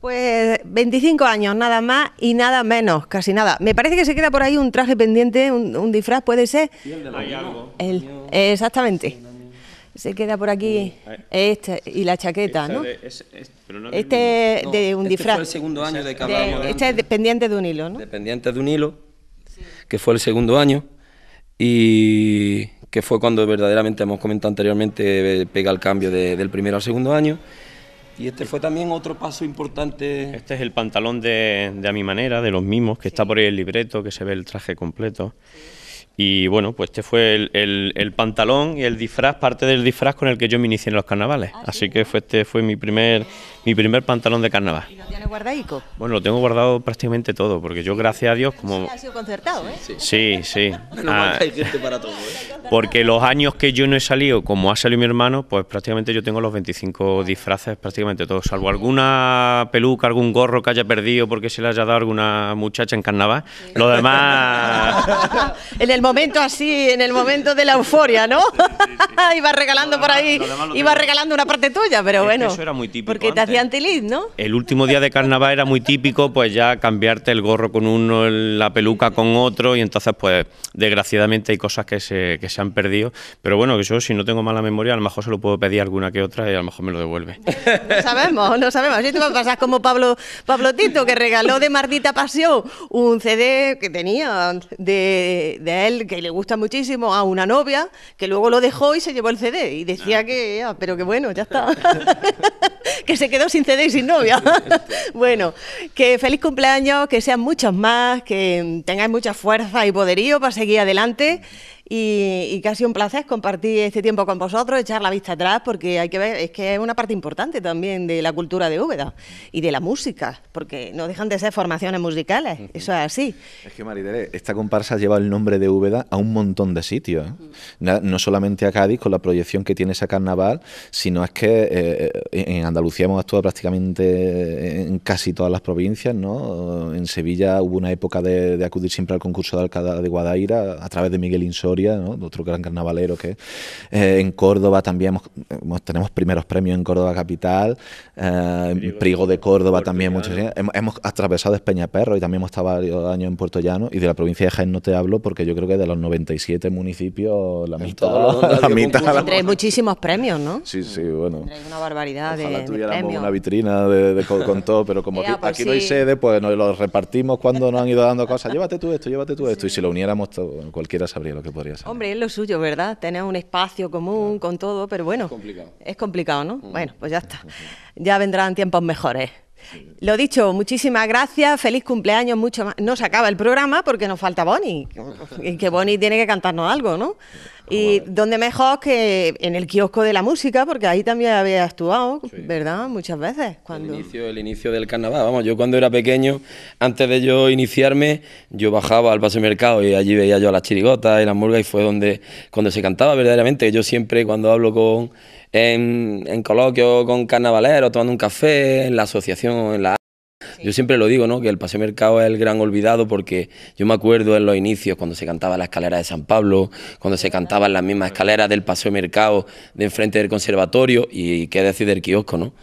pues 25 años, nada más y nada menos, casi nada. Me parece que se queda por ahí un traje pendiente, un, disfraz, puede ser. ¿Y algo? exactamente. Se queda por aquí este y la chaqueta, ¿no? este de un este disfraz. el segundo año de este es dependiente de un hilo, ¿no? Dependiente de un hilo, que fue el segundo año y que fue cuando verdaderamente, hemos comentado anteriormente, eh, pega el cambio del primero al segundo año. Y este fue también otro paso importante. Este es el pantalón de, A Mi Manera, de los mismos... que está por ahí el libreto, que se ve el traje completo. Y bueno, pues este fue el, pantalón y el disfraz, parte del disfraz con el que yo me inicié en los carnavales. Ah, Así que fue, este fue mi primer, mi primer pantalón de carnaval. ¿Y lo Bueno, lo tengo guardado prácticamente todo, porque yo, gracias a Dios, como. Sí, ha sido concertado, ¿eh? Sí, sí. Ah. para todo, ¿eh? Porque los años que yo no he salido, como ha salido mi hermano, pues prácticamente yo tengo los 25 disfraces, prácticamente todos, salvo alguna peluca, algún gorro que haya perdido porque se le haya dado a alguna muchacha en carnaval. Lo demás. en el momento así, en el momento de la euforia, ¿no? Iba ibas regalando por ahí, ibas regalando una parte tuya, pero bueno. Eso era muy típico. Porque te hacían tiliz, ¿no? El último día de carnaval era muy típico, pues ya cambiarte el gorro con uno, la peluca con otro, y entonces, pues, desgraciadamente hay cosas que se, han perdido. Pero bueno, yo si no tengo mala memoria, a lo mejor se lo puedo pedir alguna que otra y a lo mejor me lo devuelve. No sabemos, no sabemos. Si tú vas como Pablo, Pablo Tito, que regaló de Mardita Pasión un CD que tenía de él que le gusta muchísimo, a una novia, que luego lo dejó y se llevó el CD. Y decía ah. que, ah, pero que bueno, ya está. que se quedó sin CD y sin novia. bueno, que feliz cumpleaños, que sean muchos más, que tengáis mucha fuerza y poderío para seguir adelante y, casi un placer compartir este tiempo con vosotros, echar la vista atrás, porque hay que ver, es que es una parte importante también de la cultura de Úbeda y de la música, porque no dejan de ser formaciones musicales, eso es así. Es que esta comparsa lleva el nombre de Úbeda a un montón de sitios, ¿eh? no solamente a Cádiz con la proyección que tiene ese carnaval, sino es que eh, en Andalucía hemos actuado prácticamente en casi todas las provincias, ¿no? En Sevilla hubo una época de, acudir siempre al concurso de Alcalá de Guadaira a través de Miguel Insori otro gran carnavalero que eh, en Córdoba también tenemos primeros premios en Córdoba Capital, Prigo eh, de Córdoba también, muchos, hemos, atravesado Espeña Perro y también hemos estado varios años en Puerto Llano y de la provincia de Jaén no te hablo porque yo creo que de los 97 municipios la mitad... la muchísimos premios, ¿no? Sí, sí, bueno. una barbaridad de, una vitrina de, con, todo, pero como pues aquí, no hay sede, pues nos los repartimos cuando nos han ido dando cosas. Llévate tú esto, llévate tú esto. Y si lo uniéramos, todo, cualquiera sabría lo que podría Hombre, es lo suyo, ¿verdad? Tener un espacio común con todo, pero bueno. Es complicado. Es complicado, ¿no? Mm. Bueno, pues ya está. Ya vendrán tiempos mejores. Lo dicho, muchísimas gracias, feliz cumpleaños, mucho más. No se acaba el programa porque nos falta Bonnie. Y que Bonnie tiene que cantarnos algo, ¿no? Y donde mejor que en el kiosco de la música, porque ahí también había actuado, ¿verdad? Muchas veces. El, inicio, del carnaval, vamos, yo cuando era pequeño, antes de yo iniciarme, yo bajaba al paseo mercado y allí veía yo a las chirigotas y las murgas y fue donde, cuando se cantaba verdaderamente. Yo siempre cuando hablo con en, en coloquio con carnavaleros, tomando un café, en la asociación, en la yo siempre lo digo, ¿no? Que el paseo mercado es el gran olvidado porque yo me acuerdo en los inicios cuando se cantaba la escalera de San Pablo, cuando se cantaban las mismas escaleras del paseo mercado de enfrente del conservatorio y qué decir del kiosco, ¿no?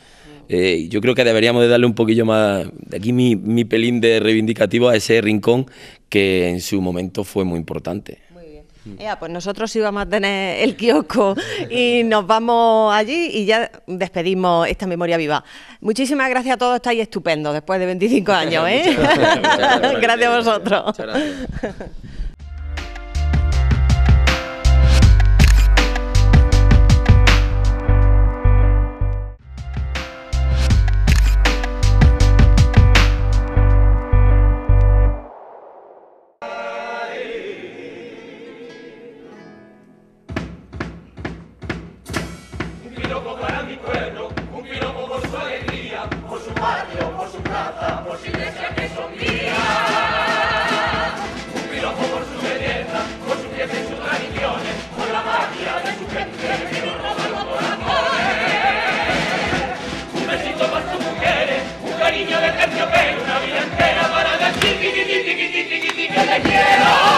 Eh, yo creo que deberíamos de darle un poquillo más, aquí mi pelín de reivindicativo a ese rincón que en su momento fue muy importante. Mm. pues nosotros íbamos a tener el kiosco y nos vamos allí y ya despedimos esta memoria viva. Muchísimas gracias a todos, estáis estupendo después de 25 años. ¿eh? gracias, a vosotros. que te quiero.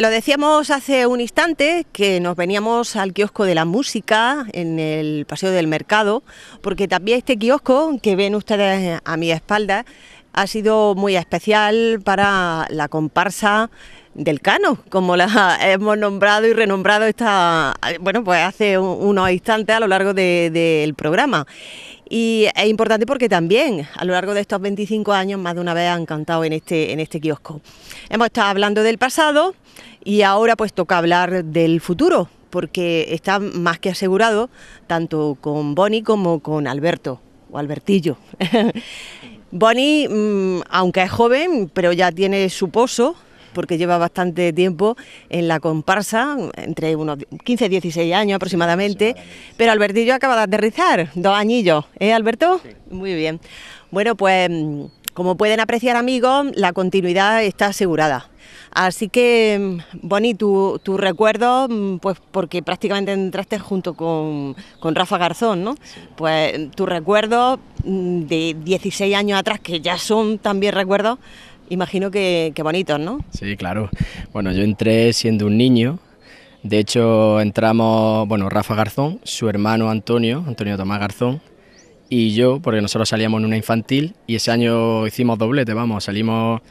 lo decíamos hace un instante que nos veníamos al kiosco de la música en el Paseo del Mercado, porque también este kiosco que ven ustedes a mi espalda ha sido muy especial para la comparsa del Cano, como la hemos nombrado y renombrado esta, bueno, pues hace unos instantes a lo largo del programa. Y es importante porque también a lo largo de estos 25 años más de una vez han cantado en este, en este kiosco. Hemos estado hablando del pasado, y ahora pues toca hablar del futuro, porque está más que asegurado, tanto con Boni como con Alberto, o Albertillo. Boni, mm, aunque es joven, pero ya tiene su pozo, porque lleva bastante tiempo en la comparsa, entre unos 15, 16 años aproximadamente, pero Albertillo acaba de aterrizar, dos añillos, ¿eh, Alberto? Muy bien. Bueno, pues mm, como pueden apreciar amigos, la continuidad está asegurada Así que, mm, Boni, tu, tu recuerdo, mm, pues porque prácticamente entraste junto con, Rafa Garzón, ¿no? Pues tu recuerdo mm, de 16 años atrás, que ya son también recuerdos, imagino que, que bonitos, ¿no? Sí, claro. Bueno, yo entré siendo un niño. De hecho, entramos, bueno, Rafa Garzón, su hermano Antonio, Antonio Tomás Garzón, y yo, porque nosotros salíamos en una infantil y ese año hicimos doblete, vamos, salimos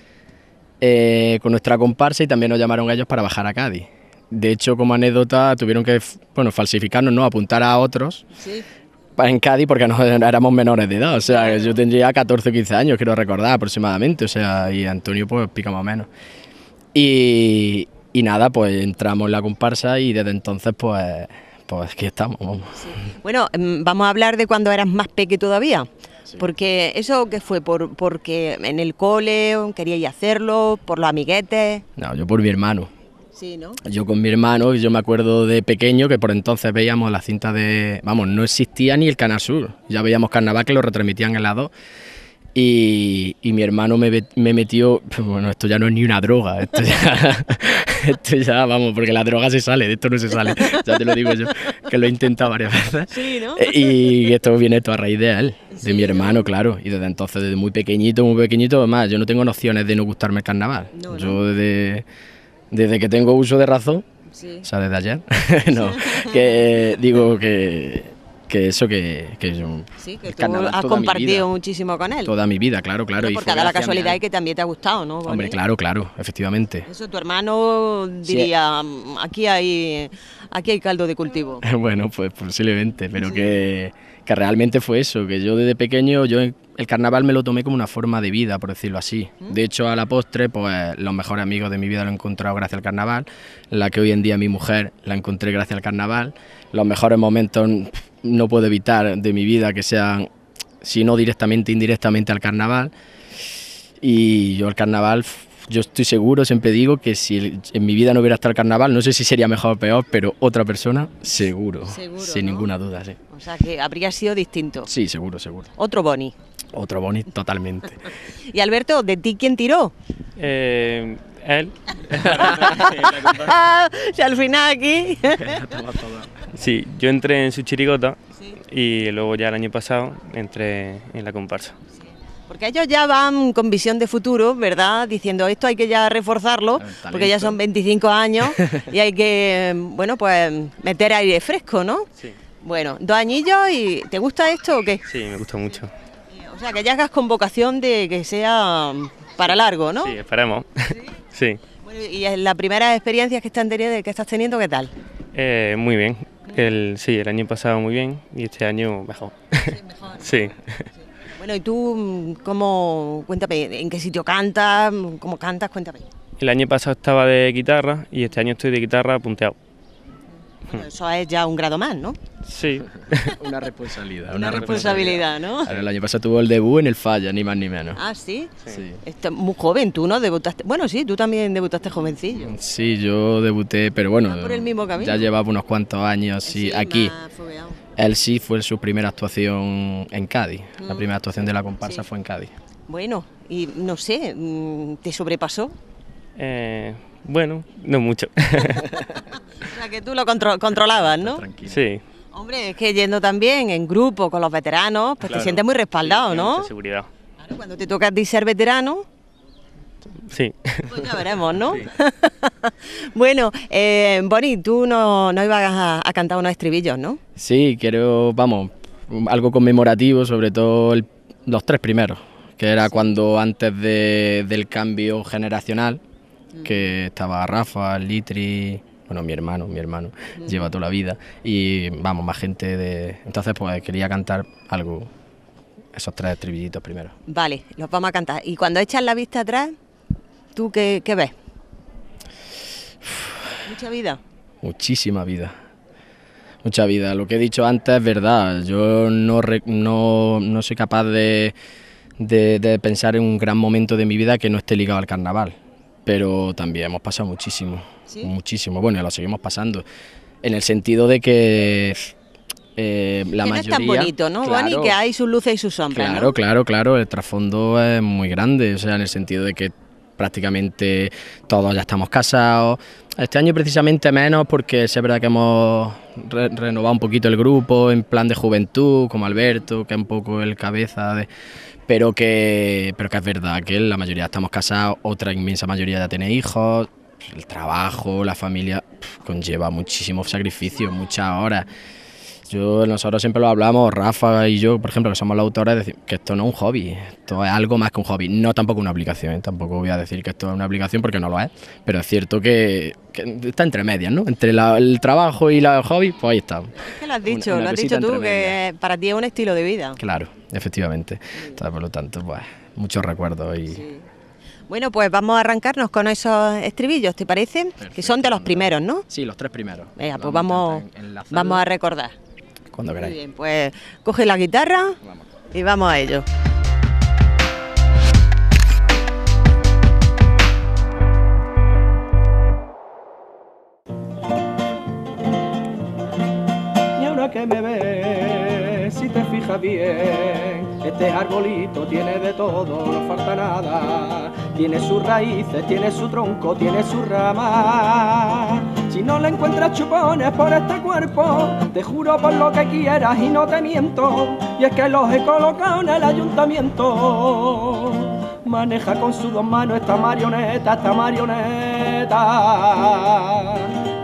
eh, con nuestra comparsa y también nos llamaron ellos para bajar a Cádiz. De hecho, como anécdota, tuvieron que bueno, falsificarnos, ¿no? apuntar a otros en Cádiz porque no éramos menores de edad. O sea, yo tendría 14 o 15 años, quiero recordar aproximadamente. O sea, y Antonio pues pica más o menos. Y, nada, pues entramos en la comparsa y desde entonces pues, pues aquí estamos. Bueno, mm, vamos a hablar de cuando eras más peque todavía. Porque eso que fue por porque en el cole quería hacerlo, por los amiguetes. No, yo por mi hermano. Sí, ¿no? Yo con mi hermano, yo me acuerdo de pequeño que por entonces veíamos la cinta de, vamos, no existía ni el canasur. Ya veíamos Carnaval que lo retransmitían en lado Y, y, mi hermano me, me, metió, bueno, esto ya no es ni una droga, esto ya, esto ya, vamos, porque la droga se sale, de esto no se sale, ya te lo digo yo, que lo he intentado varias veces. Sí, ¿no? Eh, y esto viene todo a raíz de él, de mi hermano, claro. Y desde entonces, desde muy pequeñito, muy pequeñito, además, yo no tengo nociones de no gustarme el carnaval. yo desde, que tengo uso de razón, o sea, desde ayer, no, que digo que, que eso que, que yo... Sí, que tú has compartido muchísimo con él. Toda mi vida, claro, claro. porque y la casualidad y que también te ha gustado, ¿no? Hombre, claro, claro, efectivamente. Eso tu hermano diría, eh, mm, aquí hay aquí hay caldo de cultivo. bueno, pues posiblemente, pero que, que, realmente fue eso, que yo desde pequeño, yo el carnaval me lo tomé como una forma de vida, por decirlo así. De hecho, a la postre, pues los mejores amigos de mi vida lo he encontrado gracias al carnaval, la que hoy en día mi mujer la encontré gracias al carnaval, los mejores momentos no puedo evitar de mi vida que sean, si no directamente, indirectamente al carnaval. Y yo el carnaval yo estoy seguro, siempre digo que si en mi vida no hubiera estado el carnaval, no sé si sería mejor o peor, pero otra persona, seguro, sin ninguna duda, sí. O sea, que habría sido distinto. Sí, seguro, seguro. Otro Boni. Otro Boni, totalmente. y Alberto, ¿de ti quién tiró? Eh, él. si al final aquí... sí, yo entré en su chirigota y luego ya el año pasado entré en la comparsa. Porque ellos ya van con visión de futuro, ¿verdad? Diciendo esto hay que ya reforzarlo, ah, porque ya son 25 años y hay que, bueno, pues meter aire fresco, ¿no? Sí. Bueno, dos añillos y ¿te gusta esto o qué? Sí, me gusta mucho. O sea, que ya hagas con vocación de que sea para largo, ¿no? Sí, esperemos. Sí. Bueno, y la primera experiencia que, estás teniendo, ¿qué tal? Eh, muy bien. El, sí, el año pasado muy bien y este año mejor. mejor. sí. Bueno, ¿y tú mm, cómo, cuéntame, en qué sitio cantas, mm, cómo cantas, cuéntame? El año pasado estaba de guitarra y este año estoy de guitarra punteado. Eso es ya un grado más, ¿no? Sí. una responsabilidad. Una, responsabilidad, ¿no? el año pasado tuvo el debut en el Falla, ni más ni menos. Ah, sí. sí. Estás muy joven, tú, ¿no? Debutaste. Bueno, sí, tú también debutaste jovencillo. Sí, yo debuté, pero bueno. Ah, el mismo Ya llevaba unos cuantos años y aquí él sí fue su primera actuación en Cádiz. La mm. primera actuación de la comparsa fue en Cádiz. Bueno, y no sé, mm, ¿te sobrepasó? Eh, bueno, no mucho. o sea, que tú lo controlabas, ¿no? Tranquilo. Sí. Hombre, es que yendo también en grupo con los veteranos, pues te sientes muy respaldado, ¿no? seguridad. Claro, cuando te toca ser veterano, Sí. Pues ya veremos, ¿no? bueno, eh, Boni, tú no, no ibas a, cantar unos estribillos, ¿no? Sí, quiero, vamos, algo conmemorativo, sobre todo los tres primeros, que era cuando antes del cambio generacional, mm. que estaba Rafa, Litri, bueno, mi hermano, mi hermano, mm. lleva toda la vida, y vamos, más gente de... Entonces, pues quería cantar algo, esos tres estribillitos primero. Vale, los vamos a cantar. Y cuando echas la vista atrás, ¿Tú qué, ves? Mucha vida. Muchísima vida. Mucha vida. Lo que he dicho antes es verdad. Yo no, soy capaz de, de, pensar en un gran momento de mi vida que no esté ligado al carnaval. Pero también hemos pasado muchísimo. Muchísimo. Bueno, lo seguimos pasando. En el sentido de que eh, la que mayoría, no es tan bonito, ¿no? Claro, que hay sus luces y sus sombras. Claro, claro, claro. El trasfondo es muy grande, o sea, en el sentido de que prácticamente todos ya estamos casados. Este año precisamente menos porque es verdad que hemos renovado un poquito el grupo en plan de juventud, como Alberto, que es un poco el cabeza de... Pero que, pero que es verdad que la mayoría estamos casados, otra inmensa mayoría ya tiene hijos, el trabajo, la familia, conlleva muchísimo sacrificio, muchas horas. Yo, nosotros siempre lo hablamos, Rafa y yo, por ejemplo, que somos los autores, que esto no es un hobby, esto es algo más que un hobby, no tampoco una aplicación, ¿eh? tampoco voy a decir que esto es una aplicación porque no lo es, pero es cierto que, está entre medias, ¿no? Entre el trabajo y la, el hobby, pues ahí está. ¿Qué lo has dicho, lo has dicho tú, que para ti es un estilo de vida. Claro, efectivamente. Mm. por lo tanto, pues muchos recuerdos y... Bueno, pues vamos a arrancarnos con esos estribillos, ¿te parece? Que son de los primeros, ¿no? Sí, los tres primeros. Venga, pues vamos, vamos a recordar cuando bien, pues coge la guitarra y vamos a ello. Y ahora que me ves, si te fijas bien, este arbolito tiene de todo, no falta nada tiene sus raíces, tiene su tronco, tiene su rama. Si no le encuentras chupones por este cuerpo, te juro por lo que quieras y no te miento. Y es que los he colocado en el ayuntamiento. Maneja con sus dos manos esta marioneta, esta marioneta,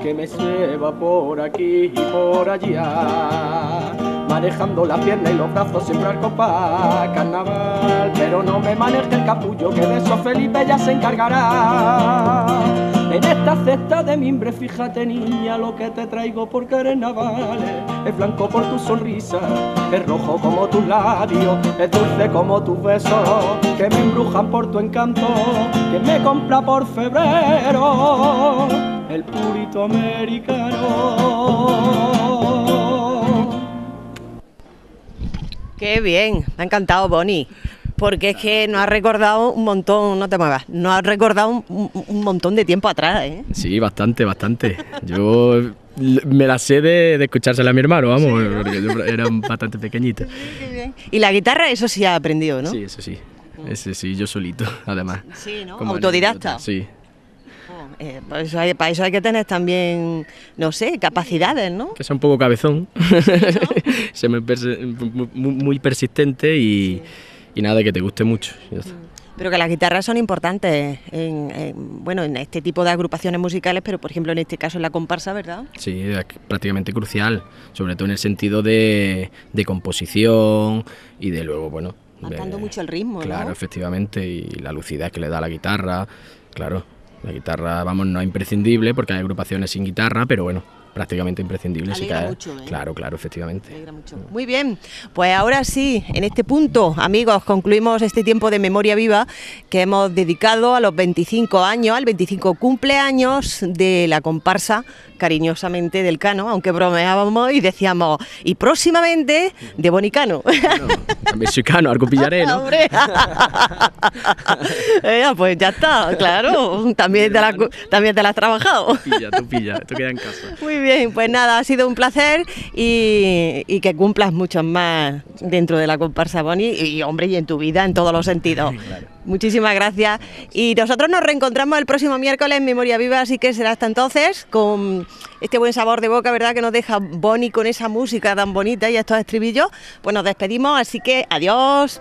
que me va por aquí y por allá manejando la pierna y los brazos siempre arco para Carnaval, pero no me maneje el capullo, que de eso Felipe ya se encargará. En esta cesta de mimbre, fíjate niña lo que te traigo por navale Es blanco por tu sonrisa, es rojo como tus labios, es dulce como tus besos, que me embrujan por tu encanto, que me compra por febrero el purito americano. Qué bien, me ha encantado Bonnie, porque es que nos ha recordado un montón, no te muevas, nos ha recordado un, montón de tiempo atrás. ¿eh? Sí, bastante, bastante. Yo me la sé de, escuchársela a mi hermano, vamos, porque yo era bastante pequeñito. Y la guitarra, eso sí ha aprendido, ¿no? Sí, eso sí. Ese sí, yo solito, además. Sí, ¿no? Como Autodidacta. Sí, eh, para, eso hay, que tener también, no sé, capacidades, ¿no? Que sea un poco cabezón, muy, persistente y, nada, que te guste mucho. Mm. Pero que las guitarras son importantes en, bueno, en este tipo de agrupaciones musicales, pero por ejemplo en este caso en la comparsa, ¿verdad? Sí, prácticamente crucial, sobre todo en el sentido de, composición y de luego, bueno... Marcando mucho el ritmo, Claro, efectivamente, y la lucidez que le da la guitarra, claro. La guitarra, vamos, no es imprescindible porque hay agrupaciones sin guitarra, pero bueno, prácticamente imprescindible. mucho, ¿eh? Claro, claro, efectivamente. Muy bien, pues ahora sí, en este punto, amigos, concluimos este tiempo de memoria viva que hemos dedicado a los 25 años, al 25 cumpleaños de la comparsa cariñosamente del Cano, aunque bromeábamos y decíamos, y próximamente de Bonicano. mexicano, algo pillaré, pues ya está, claro. También, te la, también te has trabajado. pilla, tú pilla, tú queda en casa. Muy bien, pues nada, ha sido un placer y, que cumplas muchos más dentro de la comparsa Boni y, hombre, y en tu vida, en todos los sentidos. Muchísimas gracias. Y nosotros nos reencontramos el próximo miércoles en Memoria Viva, así que será hasta entonces con este buen sabor de boca, ¿verdad? Que nos deja Bonnie con esa música tan bonita y estos estribillos. Pues nos despedimos, así que adiós.